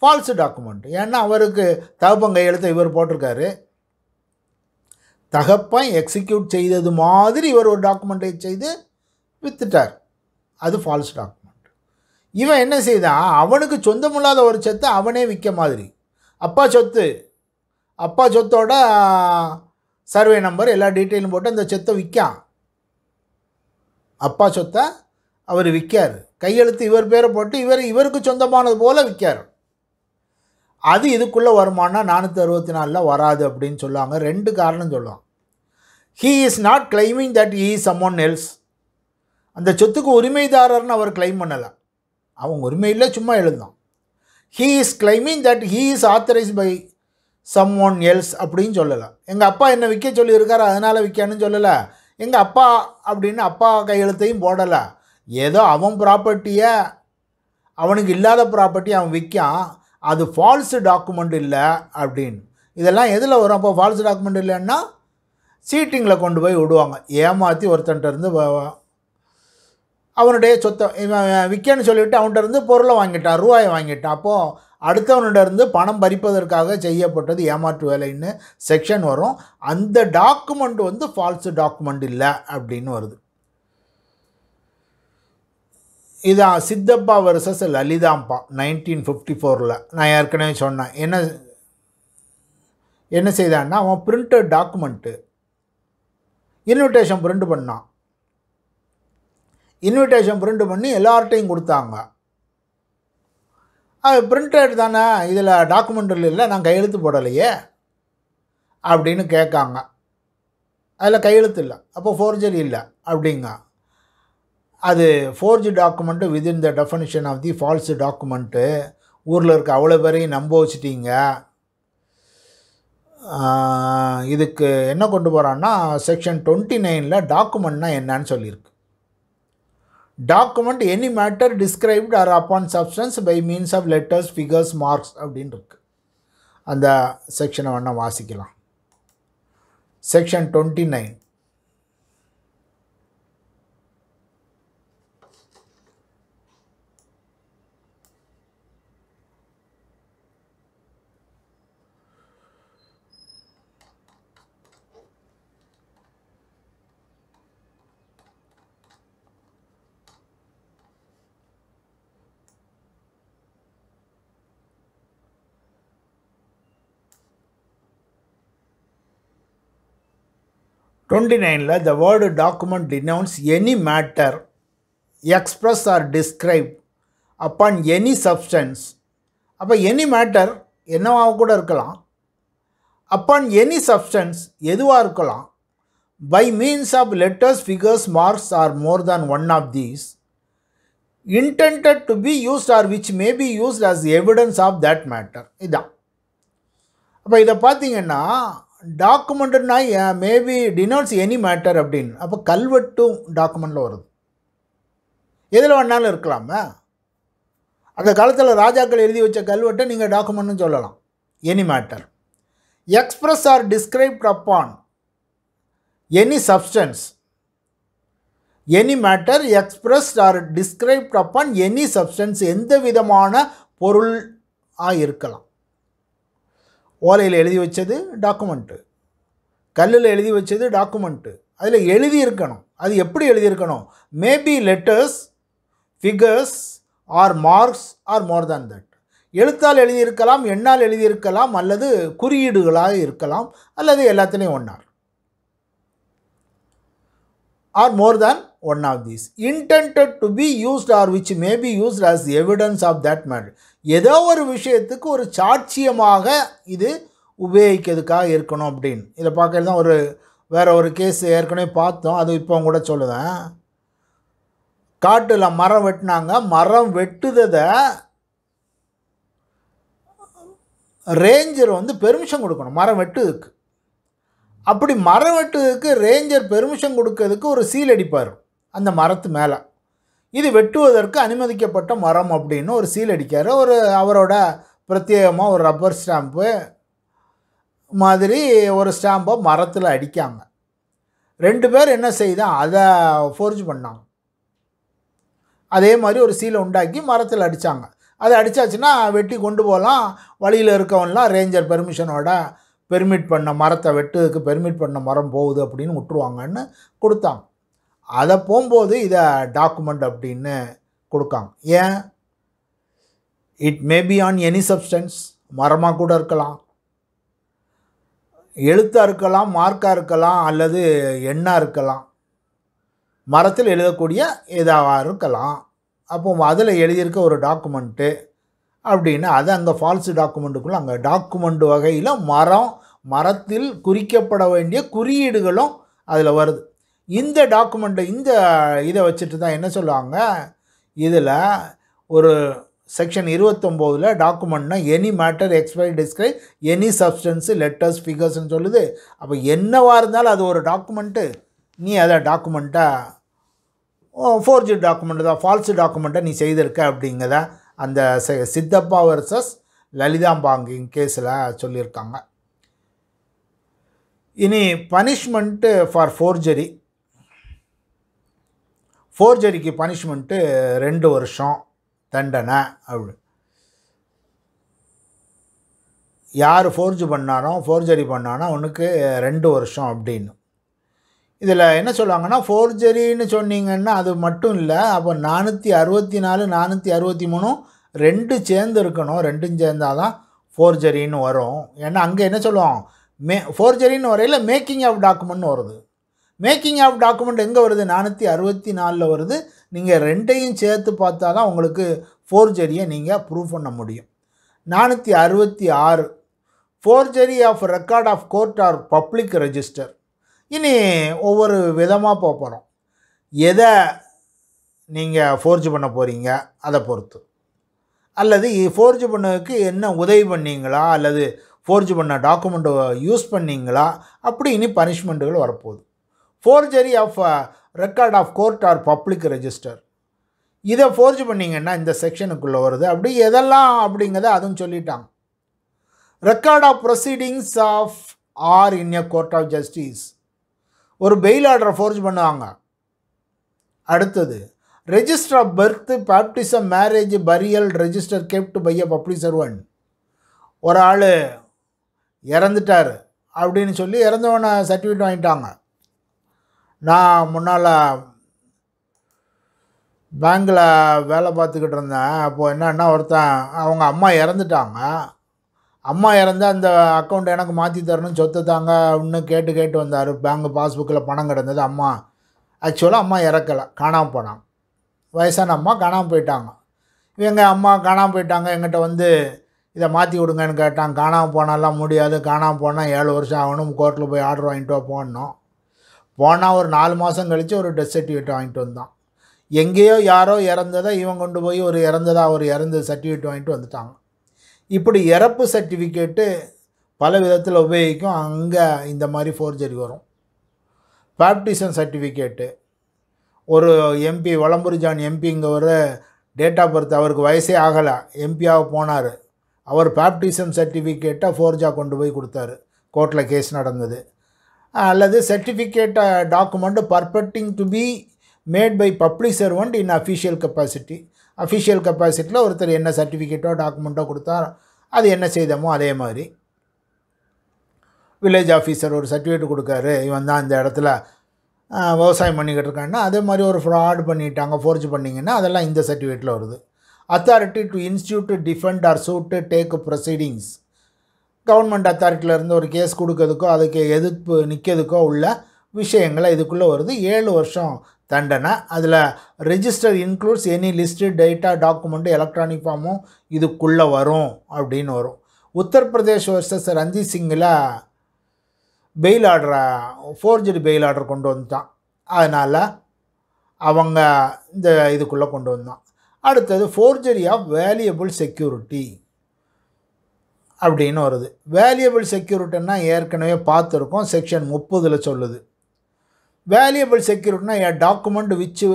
ஃபால்ஸு டாக்குமெண்ட் ஏன்னா அவருக்கு தகப்பன் கையெழுத்தை இவர் போட்டிருக்காரு தகப்பன் எக்ஸிக்யூட் செய்தது மாதிரி இவர் ஒரு டாக்குமெண்ட்டை செய்து விற்றுட்டார் அது ஃபால்ஸ் டாக்குமெண்ட் இவன் என்ன செய்தான் அவனுக்கு சொந்தமில்லாத ஒரு சொத்தை அவனே விற்க மாதிரி அப்பா சொத்து அப்பா சொத்தோட சர்வே நம்பர் எல்லா டீட்டெயிலும் போட்டு அந்த சொத்தை விற்கான் அப்பா சொத்தை அவர் விற்கார் கையெழுத்து இவர் பேரை போட்டு இவர் இவருக்கு சொந்தமானது போல் விற்கார் அது இதுக்குள்ளே வருமானா நானூற்றி அறுபத்தி நாலில் வராது அப்படின்னு சொல்லுவாங்க ரெண்டு காரணம் சொல்லுவான் he is not claiming that he someone else அந்த சொத்துக்கு உரிமைதாரர்னு அவர் கிளைம் பண்ணலை அவங்க உரிமை இல்லை சும்மா எழுந்தான் he is claiming that he is authorise by someone else அப்படின்னு சொல்லலை எங்கள் அப்பா என்னை விற்க சொல்லியிருக்காரு அதனால் விற்கான்னு சொல்லலை எங்கள் அப்பா அப்படின்னு அப்பா கையெழுத்தையும் போடலை ஏதோ அவன் ப்ராப்பர்ட்டியை அவனுக்கு இல்லாத ப்ராப்பர்ட்டி அவன் விற்கான் அது ஃபால்ஸு டாக்குமெண்ட் இல்லை அப்படின்னு இதெல்லாம் எதில் வரும் அப்போ ஃபால்ஸ் டாக்குமெண்ட் இல்லைன்னா சீட்டிங்கில் கொண்டு போய் விடுவாங்க ஏமாற்றி ஒருத்தன்ட்டு இருந்து அவனுடைய சொத்தை இவன் விற்கன்னு சொல்லிவிட்டு அவன்கிட்ட இருந்து பொருளை வாங்கிட்டான் ரூபாயை வாங்கிட்டான் அப்போது அடுத்தவனிட இருந்து பணம் பறிப்பதற்காக செய்யப்பட்டது ஏமாற்று வேலைன்னு செக்ஷன் வரும் அந்த டாக்குமெண்ட் வந்து ஃபால்ஸு டாக்குமெண்ட் இல்லை அப்படின்னு வருது இதான் சித்தப்பா வருஷஸ் லலிதாம்பா நைன்டீன் ஃபிஃப்டி ஃபோரில் நான் ஏற்கனவே சொன்னேன் என்ன என்ன செய்தான்னா அவன் பிரிண்டட் டாக்குமெண்ட்டு இன்விடேஷன் பிரிண்ட் பண்ணான் இன்விடேஷன் பிரிண்ட் பண்ணி எல்லார்ட்டையும் கொடுத்தாங்க அது பிரிண்டட் தானே இதில் டாக்குமெண்ட்டில் இல்லை நான் கையெழுத்து போடலையே அப்படின்னு கேட்காங்க அதில் கையெழுத்து இல்லை அப்போ ஃபோர்ஜரி இல்லை அப்படிங்க அது forge document within the definition of the false document ஊரில் இருக்க அவ்வளோ பேரையும் நம்ப வச்சுட்டீங்க இதுக்கு என்ன கொண்டு போகிறான்னா செக்ஷன் டுவெண்ட்டி நைனில் டாக்குமெண்ட்னால் என்னன்னு சொல்லியிருக்கு document any matter described or upon substance by means of letters, figures, marks அப்படின்னு the section of வேணால் வாசிக்கலாம் section Section twenty nine. Twenty நைனில் the word document denounce any matter express or describe upon any substance அப்போ any matter என்னவாக கூட இருக்கலாம் upon any substance எதுவாக இருக்கலாம் by means of letters figures marks or more than one of these intended to be used or which may be used as evidence of that matter இதான் அப்போ இதை பார்த்தீங்கன்னா டாக்குமெண்ட்னா மேபி டினோட்ஸ் எனி மேட்டர் அப்படின்னு அப்போ கல்வெட்டும் டாக்குமெண்ட்டில் வருது எதில் வேணாலும் இருக்கலாமே அந்த காலத்தில் ராஜாக்கள் எழுதி வச்ச கல்வெட்டை நீங்கள் டாக்குமெண்ட்னு சொல்லலாம் any matter express or described upon any substance any matter express or described upon any substance எந்த விதமான பொருள் இருக்கலாம் ஓலையில் எழுதி வச்சது டாக்குமெண்ட்டு கல்லில் எழுதி வச்சது டாக்குமெண்ட்டு அதில் எழுதியிருக்கணும் அது எப்படி எழுதியிருக்கணும் maybe letters figures or marks or more than that எழுத்தால் எழுதியிருக்கலாம் எண்ணால் எழுதியிருக்கலாம் அல்லது குறியீடுகளாக இருக்கலாம் அல்லது எல்லாத்துலேயும் ஒன்றார் or more than one of these intended to be used or which may be used as evidence of that matter ஏதோ ஒரு விஷயத்துக்கு ஒரு சாட்சியமாக இது உபயோகிக்கிறதுக்காக இருக்கணும் அப்படின்னு இதை பார்க்கறது தான் ஒரு வேறு ஒரு கேஸ் ஏற்கனவே பார்த்தோம் அது இப்போ கூட சொல்லுவேன் காட்டில் மரம் வெட்டினாங்க மரம் வெட்டுததை ரேஞ்சர் வந்து பெர்மிஷன் கொடுக்கணும் மரம் வெட்டுதுக்கு அப்படி மரம் வெட்டுறதுக்கு ரேஞ்சர் பெர்மிஷன் கொடுக்கறதுக்கு ஒரு சீல் அடிப்பார் அந்த மரத்து மேலே இது வெட்டுவதற்கு அனுமதிக்கப்பட்ட மரம் அப்படின்னு ஒரு சீல் அடிக்கார் ஒரு அவரோட பிரத்யேகமாக ஒரு ரப்பர் ஸ்டாம்ப்பு மாதிரி ஒரு ஸ்டாம்பை மரத்தில் அடிக்காங்க ரெண்டு பேர் என்ன செய்தான் அதை ஃபோர்ஜ் பண்ணாங்க அதே மாதிரி ஒரு சீலை உண்டாக்கி மரத்தில் அடித்தாங்க அதை அடித்தாச்சுன்னா வெட்டி கொண்டு போகலாம் வழியில் இருக்கவன்லாம் ரேஞ்சர் பெர்மிஷனோட பெர்மிட் பண்ண மரத்தை வெட்டுவதுக்கு பெர்மிட் பண்ண மரம் போகுது அப்படின்னு விட்டுருவாங்கன்னு கொடுத்தாங்க அதை போகும்போது இதை டாக்குமெண்ட் அப்படின்னு கொடுக்காங்க ஏன் it may be on any substance மரமாக கூட இருக்கலாம் எழுத்தாக இருக்கலாம் மார்க்காக இருக்கலாம் அல்லது எண்ணாக இருக்கலாம் மரத்தில் எழுதக்கூடிய இதாக இருக்கலாம் அப்போ அதில் எழுதியிருக்க ஒரு டாக்குமெண்ட்டு அப்படின்னு அது அங்கே ஃபால்ஸு டாக்குமெண்ட்டுக்குள்ளே அங்கே டாக்குமெண்ட் வகையில் மரம் மரத்தில் குறிக்கப்பட வேண்டிய குறியீடுகளும் அதில் வருது இந்த டாக்குமெண்ட்டை இந்த இதை வச்சுட்டு தான் என்ன சொல்லுவாங்க இதில் ஒரு செக்ஷன் இருபத்தொம்போதில் டாக்குமெண்ட்னா any matter expiry describe any substance letters ஃபிகர்ஸ்ன்னு சொல்லுது அப்போ என்னவாக இருந்தாலும் அது ஒரு டாக்குமெண்ட்டு நீ அதை டாக்குமெண்ட்டாக ஃபோர்ஜு டாக்குமெண்ட்டு தான் ஃபால்ஸு டாக்குமெண்ட்டை நீ செய்திருக்க அப்படிங்கிறத அந்த சித்தப்பா வர்சஸ் லலிதாம்பாங்கிங் கேஸில் சொல்லியிருக்காங்க இனி பனிஷ்மெண்ட்டு ஃபார் ஃபோர்ஜரி ஃபோர்ஜரிக்கு பனிஷ்மெண்ட்டு ரெண்டு வருஷம் தண்டனை அப்படி யார் ஃபோர்ஜ் பண்ணாலும் ஃபோர்ஜரி பண்ணானோ உனக்கு ரெண்டு வருஷம் அப்படின்னு இதில் என்ன சொல்லுவாங்கன்னா ஃபோர்ஜரின்னு சொன்னீங்கன்னா அது மட்டும் இல்லை அப்போ நானூற்றி அறுபத்தி நாலு நானூற்றி அறுபத்தி மூணும் ரெண்டு சேர்ந்து இருக்கணும் ரெண்டும் சேர்ந்தால் தான் ஃபோர்ஜரின்னு வரும் ஏன்னா அங்கே என்ன சொல்லுவோம் மே ஃபோர்ஜரின்னு வரையில் மேக்கிங் ஆஃப் டாக்குமெண்ட்னு வருது மேக்கிங் ஆஃப் டாக்குமெண்ட் எங்கே வருது நானூற்றி அறுபத்தி நாலில் வருது நீங்கள் ரெண்டையும் சேர்த்து பார்த்தா தான் உங்களுக்கு ஃபோர்ஜரியை நீங்கள் ப்ரூவ் பண்ண முடியும் நானூற்றி அறுபத்தி ஆறு forgery of record of court or public register இனி ஒவ்வொரு விதமாக போகிறோம் எதை நீங்கள் ஃபோர்ஜ் பண்ண போகிறீங்க அதை பொறுத்து அல்லது ஃபோர்ஜ் பண்ணதுக்கு என்ன உதவி பண்ணீங்களா அல்லது ஃபோர்ஜ் பண்ண டாக்குமெண்ட்டை யூஸ் பண்ணிங்களா அப்படி இனி பனிஷ்மெண்ட்டுகள் வரப்போகுது forgery of record of court or public register இதை ஃபோர்ஜ் பண்ணிங்கன்னா இந்த செக்ஷனுக்குள்ளே வருது அப்படி எதெல்லாம் அப்படிங்கிறத அதுவும் சொல்லிட்டாங்க record of proceedings of or in a court of justice ஒரு பெயில் ஆர்டரை ஃபோர்ஜ் பண்ணுவாங்க அடுத்தது register of birth baptism marriage burial register kept by a public servant ஒரு ஆள் இறந்துட்டார் அப்படின்னு சொல்லி இறந்தவனை சர்டிஃபிகேட் வாங்கிட்டாங்க நான் முன்னால் பேங்கில் வேலை பார்த்துக்கிட்டு இருந்தேன் அப்போது என்னென்னா ஒருத்தன் அவங்க அம்மா இறந்துட்டாங்க அம்மா இறந்து அந்த அக்கௌண்ட் எனக்கு மாற்றி தரணும் சொத்து தாங்க இன்னும் கேட்டு கேட்டு வந்தார் பேங்க் பாஸ்புக்கில் பணம் கிடந்தது அம்மா ஆக்சுவலாக அம்மா இறக்கலை காணாமல் போனான் வயசான அம்மா காணாமல் போயிட்டாங்க எங்கள் அம்மா காணாமல் போயிட்டாங்க எங்கிட்ட வந்து இதை மாற்றி விடுங்கன்னு கேட்டாங்க காணாமல் போனாலாம் முடியாது காணாமல் போனால் ஏழு வருஷம் ஆகணும் கோர்ட்டில் போய் ஆர்டர் வாங்கிட்டு போகணும் போனால் ஒரு நாலு மாதம் கழித்து ஒரு டெத் சர்டிஃபிகேட் வாங்கிட்டு வந்தான் எங்கேயோ யாரோ இறந்ததை இவன் கொண்டு போய் ஒரு இறந்ததா ஒரு இறந்த சர்டிஃபிகேட் வாங்கிட்டு வந்துட்டாங்க இப்படி இறப்பு சர்டிஃபிகேட்டு பல விதத்தில் உபயோகிக்கும் அங்கே இந்த மாதிரி ஃபோர்ஜரி வரும் பேப்டிசம் சர்டிஃபிகேட்டு ஒரு எம்பி வளம்புரிஜான் எம்பிங்கிறவர் டேட் ஆஃப் பர்த் அவருக்கு வயசே ஆகலை எம்பியாக போனார் அவர் பேப்டிசம் சர்டிஃபிகேட்டை ஃபோர்ஜா கொண்டு போய் கொடுத்தாரு கோர்ட்டில் கேஸ் நடந்தது அல்லது certificate document purporting to be made by public servant in official capacity official கெப்பாசிட்டியில் ஒருத்தர் என்ன சர்டிஃபிகேட்டோ டாக்குமெண்ட்டோ கொடுத்தா அது என்ன செய்தோமோ அதே மாதிரி வில்லேஜ் ஆஃபீஸர் ஒரு சர்டிஃபிகேட் கொடுக்காரு இவன் தான் இந்த இடத்துல uh, விவசாயம் பண்ணிக்கிட்டு இருக்காங்கன்னா அதே மாதிரி ஒரு ஃப்ராட் பண்ணிட்டாங்க ஃபோர்ஜ் பண்ணிங்கன்னா அதெல்லாம் இந்த சர்டிஃபிகேட்டில் வருது authority to institute defend or suit take proceedings government அத்தாரிட்டியிலேருந்து ஒரு கேஸ் கொடுக்கறதுக்கோ அதுக்கு எதிர்ப்பு நிற்கிறதுக்கோ உள்ள விஷயங்களை இதுக்குள்ளே வருது ஏழு வருஷம் தண்டனை அதில் register includes any list data document electronic ஃபார்மும் இதுக்குள்ளே வரும் அப்படின்னு வரும் உத்தரப்பிரதேஷ் வர்சஸ் ரஞ்சித் சிங்கில் பெயில் ஆர்டரை ஃபோர்ஜரி பெயில் ஆர்டர் கொண்டு வந்துட்டான் அதனால் அவங்க இந்த இதுக்குள்ளே கொண்டு வந்தான் அடுத்தது ஃபோர்ஜரி ஆஃப் வேல்யூபிள் செக்யூரிட்டி அப்படின்னு வருது வேல்யூபிள் செக்யூரிட்டின்னா ஏற்கனவே பார்த்துருக்கோம் செக்ஷன் முப்பதில் சொல்லுது வேல்யூபிள் செக்யூரிட்டினா a document which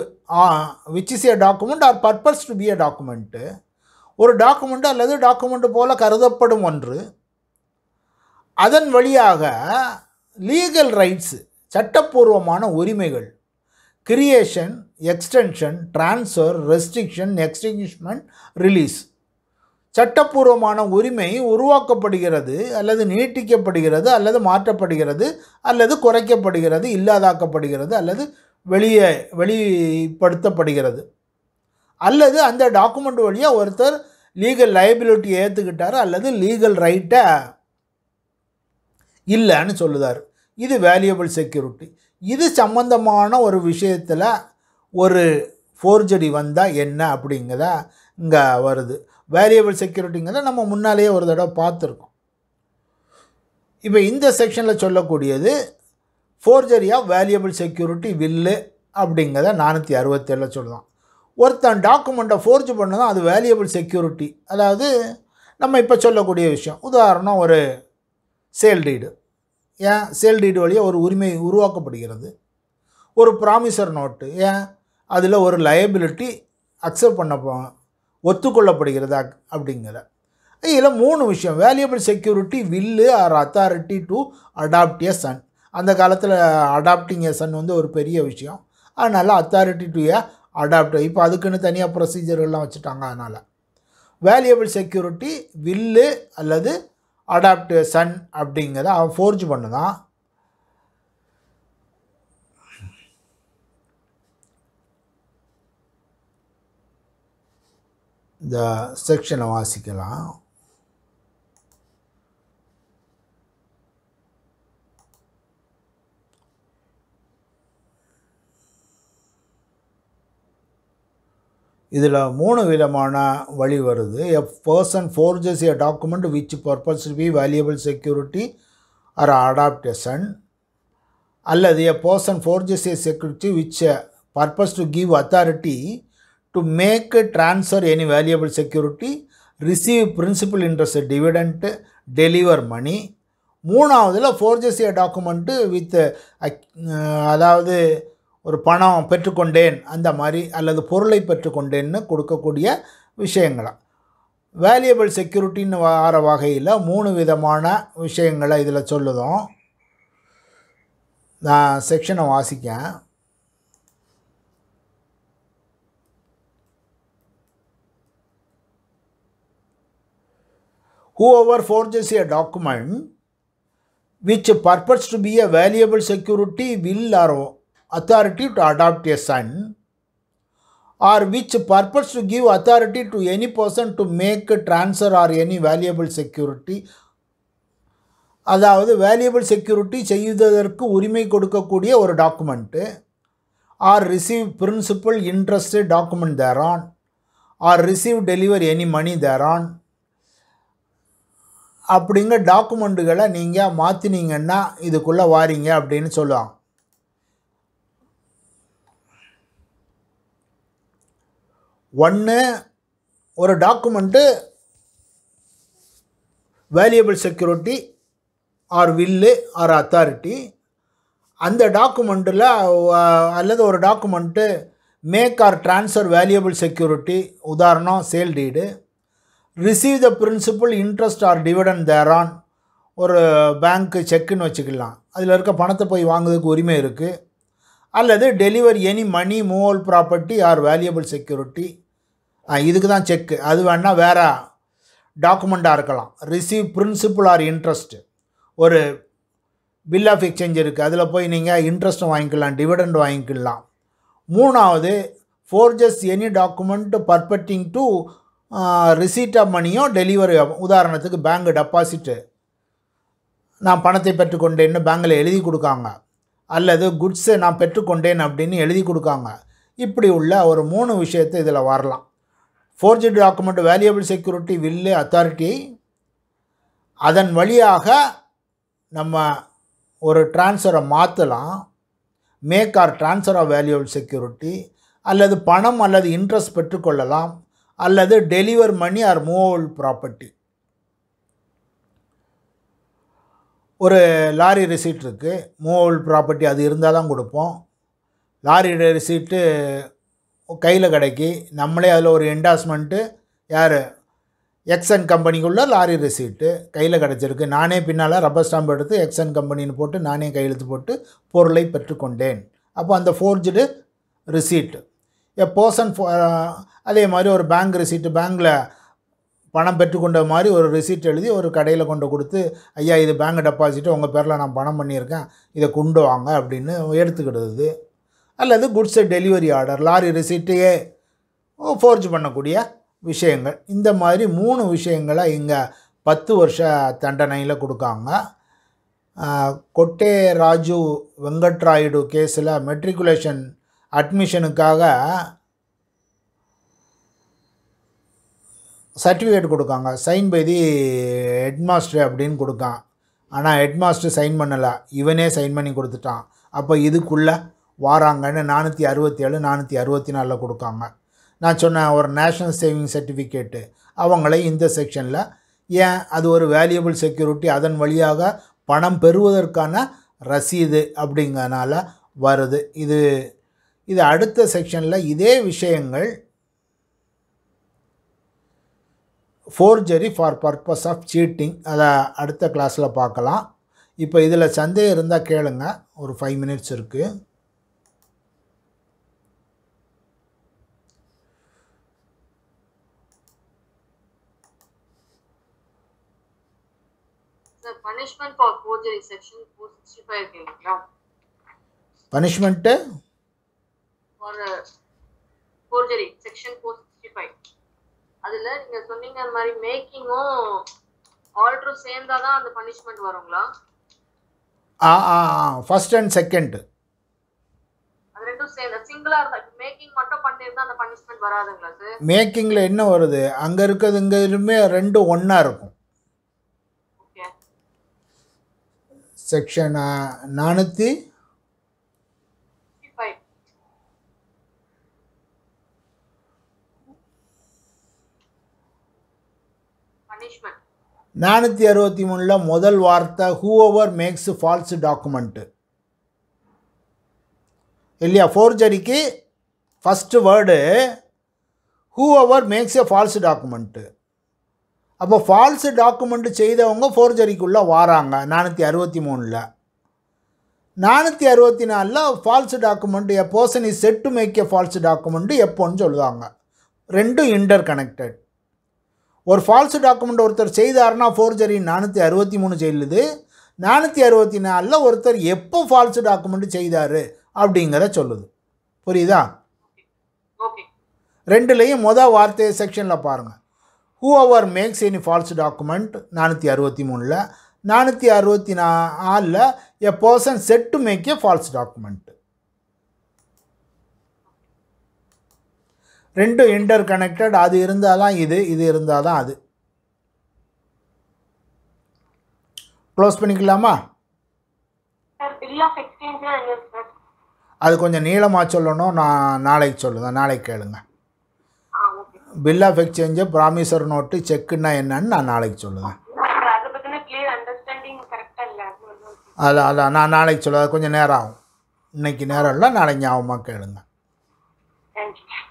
which is a document or purpose to be a document ஒரு டாக்குமெண்ட் அல்லது டாக்குமெண்ட் போல் கருதப்படும் ஒன்று அதன் வழியாக லீகல் ரைட்ஸு சட்டப்பூர்வமான உரிமைகள் creation extension transfer restriction extinguishment release சட்டப்பூர்வமான உரிமை உருவாக்கப்படுகிறது அல்லது நீட்டிக்கப்படுகிறது அல்லது மாற்றப்படுகிறது அல்லது குறைக்கப்படுகிறது இல்லாதாக்கப்படுகிறது அல்லது வெளியே வெளிப்படுத்தப்படுகிறது அல்லது அந்த டாக்குமெண்ட் வழியாக ஒருத்தர் லீகல் லைபிலிட்டியை ஏற்றுக்கிட்டார் அல்லது லீகல் ரைட்டை இல்லைன்னு சொல்லுதார் இது வேல்யூபிள் செக்யூரிட்டி இது சம்பந்தமான ஒரு விஷயத்தில் ஒரு ஃபோர்ஜரி வந்தால் என்ன அப்படிங்கிறத இங்கே வருது வேரியபிள் செக்யூரிட்டிங்கிறத நம்ம முன்னாலேயே ஒரு தடவை பார்த்துருக்கோம் இப்போ இந்த செக்ஷனில் சொல்லக்கூடியது ஃபோர்ஜரி ஆஃப் வேல்யூபிள் செக்யூரிட்டி வில்லு அப்படிங்கிறத நானூற்றி அறுபத்தேழில் சொல்லலாம் ஒருத்தன் டாக்குமெண்ட்டை ஃபோர்ஜ் பண்ணதும் அது வேல்யூபிள் செக்யூரிட்டி அதாவது நம்ம இப்போ சொல்லக்கூடிய விஷயம் உதாரணம் ஒரு சேல் டீடு ஏன் சேல் டீடு வழியாக ஒரு உரிமை உருவாக்கப்படுகிறது ஒரு ப்ராமிசர் நோட்டு ஏன் அதில் ஒரு லயபிலிட்டி அக்செப்ட் பண்ண ஒத்துக்கொள்ளப்படுகிறதா அப்படிங்கிற இதில் மூணு விஷயம் valuable security will or authority to adopt a son அந்த காலத்தில் அடாப்டிங் எ சன் வந்து ஒரு பெரிய விஷயம் அதனால் அத்தாரிட்டி டு ஏ அடாப்ட் இப்போ அதுக்குன்னு தனியாக ப்ரொசீஜர்கள்லாம் வச்சுட்டாங்க அதனால் வேல்யூபிள் செக்யூரிட்டி வில்லு அல்லது அடாப்ட் சன் அப்படிங்கிறத அவன் ஃபோர்ஜ் பண்ணுதான் இந்த செக்ஷனை வாசிக்கலாம் இதில் மூணு விதமான வழி வருது a person forges a document which purpose be valuable security or adaptation அல்லது a person forges a security which purpose to give authority to make transfer any valuable security, receive principal interest dividend, deliver money. மூணாவதில் ஃபோர்ஜஸிய document with அதாவது ஒரு பணம் பெற்றுக்கொண்டேன் அந்த மாதிரி அல்லது பொருளை பெற்றுக்கொண்டேன்னு கொடுக்கக்கூடிய விஷயங்களாம் வேல்யூபிள் செக்யூரிட்டின்னு வர வகையில் மூணு விதமான விஷயங்களை இதில் சொல்லுதோம் நான் செக்ஷனை வாசிக்கேன் whoever forges a document which purports to be a valuable security will or authority to adopt a son or which purports to give authority to any person to make transfer or any valuable security அதாவது valuable security செய்வதற்கு உரிமை கொடுக்கக்கூடிய ஒரு document or receive principal interest document thereon or receive deliver any money thereon அப்படிங்கிற டாக்குமெண்ட்டுகளை நீங்கள் மாற்றினீங்கன்னா இதுக்குள்ளே வாரீங்க அப்படின்னு சொல்லுவாங்க ஒன்று ஒரு document valuable security or will or authority அந்த டாக்குமெண்ட்டில் அல்லது ஒரு document make or transfer valuable security உதாரணம் sale deed receive the principal interest or dividend thereon ஒரு பேங்க்கு செக்குன்னு வச்சுக்கலாம் அதில் இருக்க பணத்தை போய் வாங்குறதுக்கு உரிமை இருக்குது அல்லது deliver any money movable property or valuable security இதுக்கு தான் செக்கு அது வேணால் வேறு டாக்குமெண்ட்டாக இருக்கலாம் ரிசீவ் பிரின்சிபல் ஆர் இன்ட்ரெஸ்ட்டு ஒரு பில் ஆஃப் எக்ஸ்சேஞ்ச் இருக்குது அதில் போய் நீங்கள் இன்ட்ரெஸ்ட்டும் வாங்கிக்கலாம் டிவிடெண்ட் வாங்கிக்கலாம் மூணாவது forges any document purporting to receipt of மணியும் டெலிவரி ஆகும் உதாரணத்துக்கு பேங்க் டெபாசிட்டு நான் பணத்தை பெற்றுக்கொண்டேன்னு பேங்கில் எழுதி கொடுக்காங்க அல்லது குட்ஸை நான் பெற்றுக்கொண்டேன் அப்படின்னு எழுதி கொடுக்காங்க இப்படி உள்ள ஒரு மூணு விஷயத்தை இதில் வரலாம் forge document valuable security will authority அதன் வழியாக நம்ம ஒரு டிரான்ஸ்ஃபரை மாற்றலாம் make or transfer of valuable security அல்லது பணம் அல்லது இன்ட்ரெஸ்ட் பெற்றுக்கொள்ளலாம் அல்லது deliver money or movable property ஒரு லாரி ரிசீட் இருக்குது மோல் ப்ராப்பர்ட்டி அது இருந்தால் தான் கொடுப்போம் லாரி ரிசீட்டு கையில் கிடைக்கி நம்மளே அதில் ஒரு என்டாஸ்மெண்ட்டு யார் எக்ஸன் கம்பெனிக்குள்ளே லாரி ரிசீட்டு கையில் கிடச்சிருக்கு நானே பின்னால் ரப்பர் ஸ்டாம்ப் எடுத்து எக்ஸன் கம்பெனின்னு போட்டு நானே கையெழுத்து போட்டு பொருளை பெற்றுக்கொண்டேன் அப்போ அந்த ஃபோர்ஜுடு ரிசீட் எ பர்சன் அதே மாதிரி ஒரு பேங்க் ரிசீட்டு பேங்க்கில் பணம் பெற்றுக்கொண்ட மாதிரி ஒரு ரிசீட் எழுதி ஒரு கடையில் கொண்டு கொடுத்து ஐயா இது பேங்க் டெபாசிட்டு உங்கள் பேரில் நான் பணம் பண்ணியிருக்கேன் இதை கொண்டு வாங்க அப்படின்னு எடுத்துக்கிடுது அல்லது குட்ஸை டெலிவரி ஆர்டர் லாரி ரிசீட்டையே ஃபோர்ஜ் பண்ணக்கூடிய விஷயங்கள் இந்த மாதிரி மூணு விஷயங்களை இங்கே பத்து வருஷ தண்டனையில் கொடுக்காங்க கொட்டே ராஜு வெங்கட்ராயுடு கேஸில் மெட்ரிகுலேஷன் அட்மிஷனுக்காக சர்டிஃபிகேட் கொடுக்காங்க சைன் பை தி ஹெட்மாஸ்டர் அப்படின்னு கொடுத்தான் ஆனால் ஹெட்மாஸ்டர் சைன் பண்ணலை இவனே சைன் பண்ணி கொடுத்துட்டான் அப்போ இதுக்குள்ளே வாராங்கன்னு நானூற்றி அறுபத்தி ஏழு நானூற்றி அறுபத்தி நாலில் கொடுக்காங்க நான் சொன்னேன் ஒரு நேஷ்னல் சேவிங் சர்டிஃபிகேட்டு அவங்கள இந்த செக்ஷனில் ஏன் அது ஒரு வேல்யூபிள் செக்யூரிட்டி அதன் வழியாக பணம் பெறுவதற்கான ரசீது அப்படிங்கிறனால வருது இது இது அடுத்த செக்ஷனில் இதே விஷயங்கள் forgery for purpose of cheating அதை அடுத்த கிளாஸில் பார்க்கலாம் இப்போ இதில் சந்தேகம் இருந்தால் கேளுங்க ஒரு ஃபைவ் மினிட்ஸ் இருக்குது பனிஷ்மெண்ட் ஃபார் ஃபோர்ஜரி செக்ஷன் 465 கேக்குங்களா பனிஷ்மென்ட் ஃபார் ஃபோர்ஜரி செக்ஷன் 465 அதுல நீங்க சொன்னீங்க அந்த மாதிரி மேக்கிங்கும் ஆல்டரும் தான் அந்த பனிஷ்மெண்ட் வருங்களா ஆ ஆ ஆ ஃபர்ஸ்ட் அண்ட் செகண்ட் அது ரெண்டும் சேர்ந்து சிங்கிளா இருந்தா மேக்கிங் மட்டும் பண்ணிருந்தா அந்த பனிஷ்மெண்ட் வராதுங்களா சார் மேக்கிங்ல என்ன வருது அங்க இருக்கிறது இங்க இருமே ரெண்டும் ஒண்ணா இருக்கும் செக்ஷன் நானூற்றி நானூற்றி அறுபத்தி மூணில் முதல் வார்த்தை ஹூஓவர் மேக்ஸ் ஃபால்ஸ் டாக்குமெண்ட்டு இல்லையா ஃபோர்ஜரிக்கு first word whoever makes a false document அப்போ ஃபால்ஸ் டாக்குமெண்ட்டு செய்தவங்க ஃபோர்ஜரிக்குள்ளே வாராங்க நானூற்றி அறுபத்தி மூணில் நானூற்றி அறுபத்தி நாலில் ஃபால்ஸ் டாக்குமெண்ட் எப்போஸ் is said to make a false document எப்போன்னு சொல்லுவாங்க ரெண்டும் இன்டர் கனெக்டட் ஒரு ஃபால்ஸு டாக்குமெண்ட் ஒருத்தர் செய்தார்னா ஃபோர்ஜரி நானூற்றி அறுபத்தி மூணு செய்யுது நானூற்றி அறுபத்தி நாலில் ஒருத்தர் எப்போ ஃபால்ஸு டாக்குமெண்ட் செய்தார் அப்படிங்கிறத சொல்லுது புரியுதா ரெண்டுலேயும் மொதல் வார்த்தை செக்ஷனில் பாருங்கள் whoever makes any false document நானூற்றி அறுபத்தி மூணில் நானூற்றி அறுபத்தி நாலில் a person said to make a false document ரெண்டும் இன்டர் கனெக்டட் அது இருந்தால் தான் இது இது இருந்தால் தான் அது க்ளோஸ் பண்ணிக்கலாமா அது கொஞ்சம் நீளமாக சொல்லணும் நான் நாளைக்கு சொல்லுங்கள் நாளைக்கு கேளுங்க bill of exchange promissory note செக்குன்னா என்னன்னு நான் நாளைக்கு சொல்லுங்கள் அதான் அதான் நான் நாளைக்கு சொல்லுவேன் கொஞ்சம் நேரம் ஆகும் இன்றைக்கி நேரம் இல்லை நாளைக்கு ஞாபகமாக கேளுங்க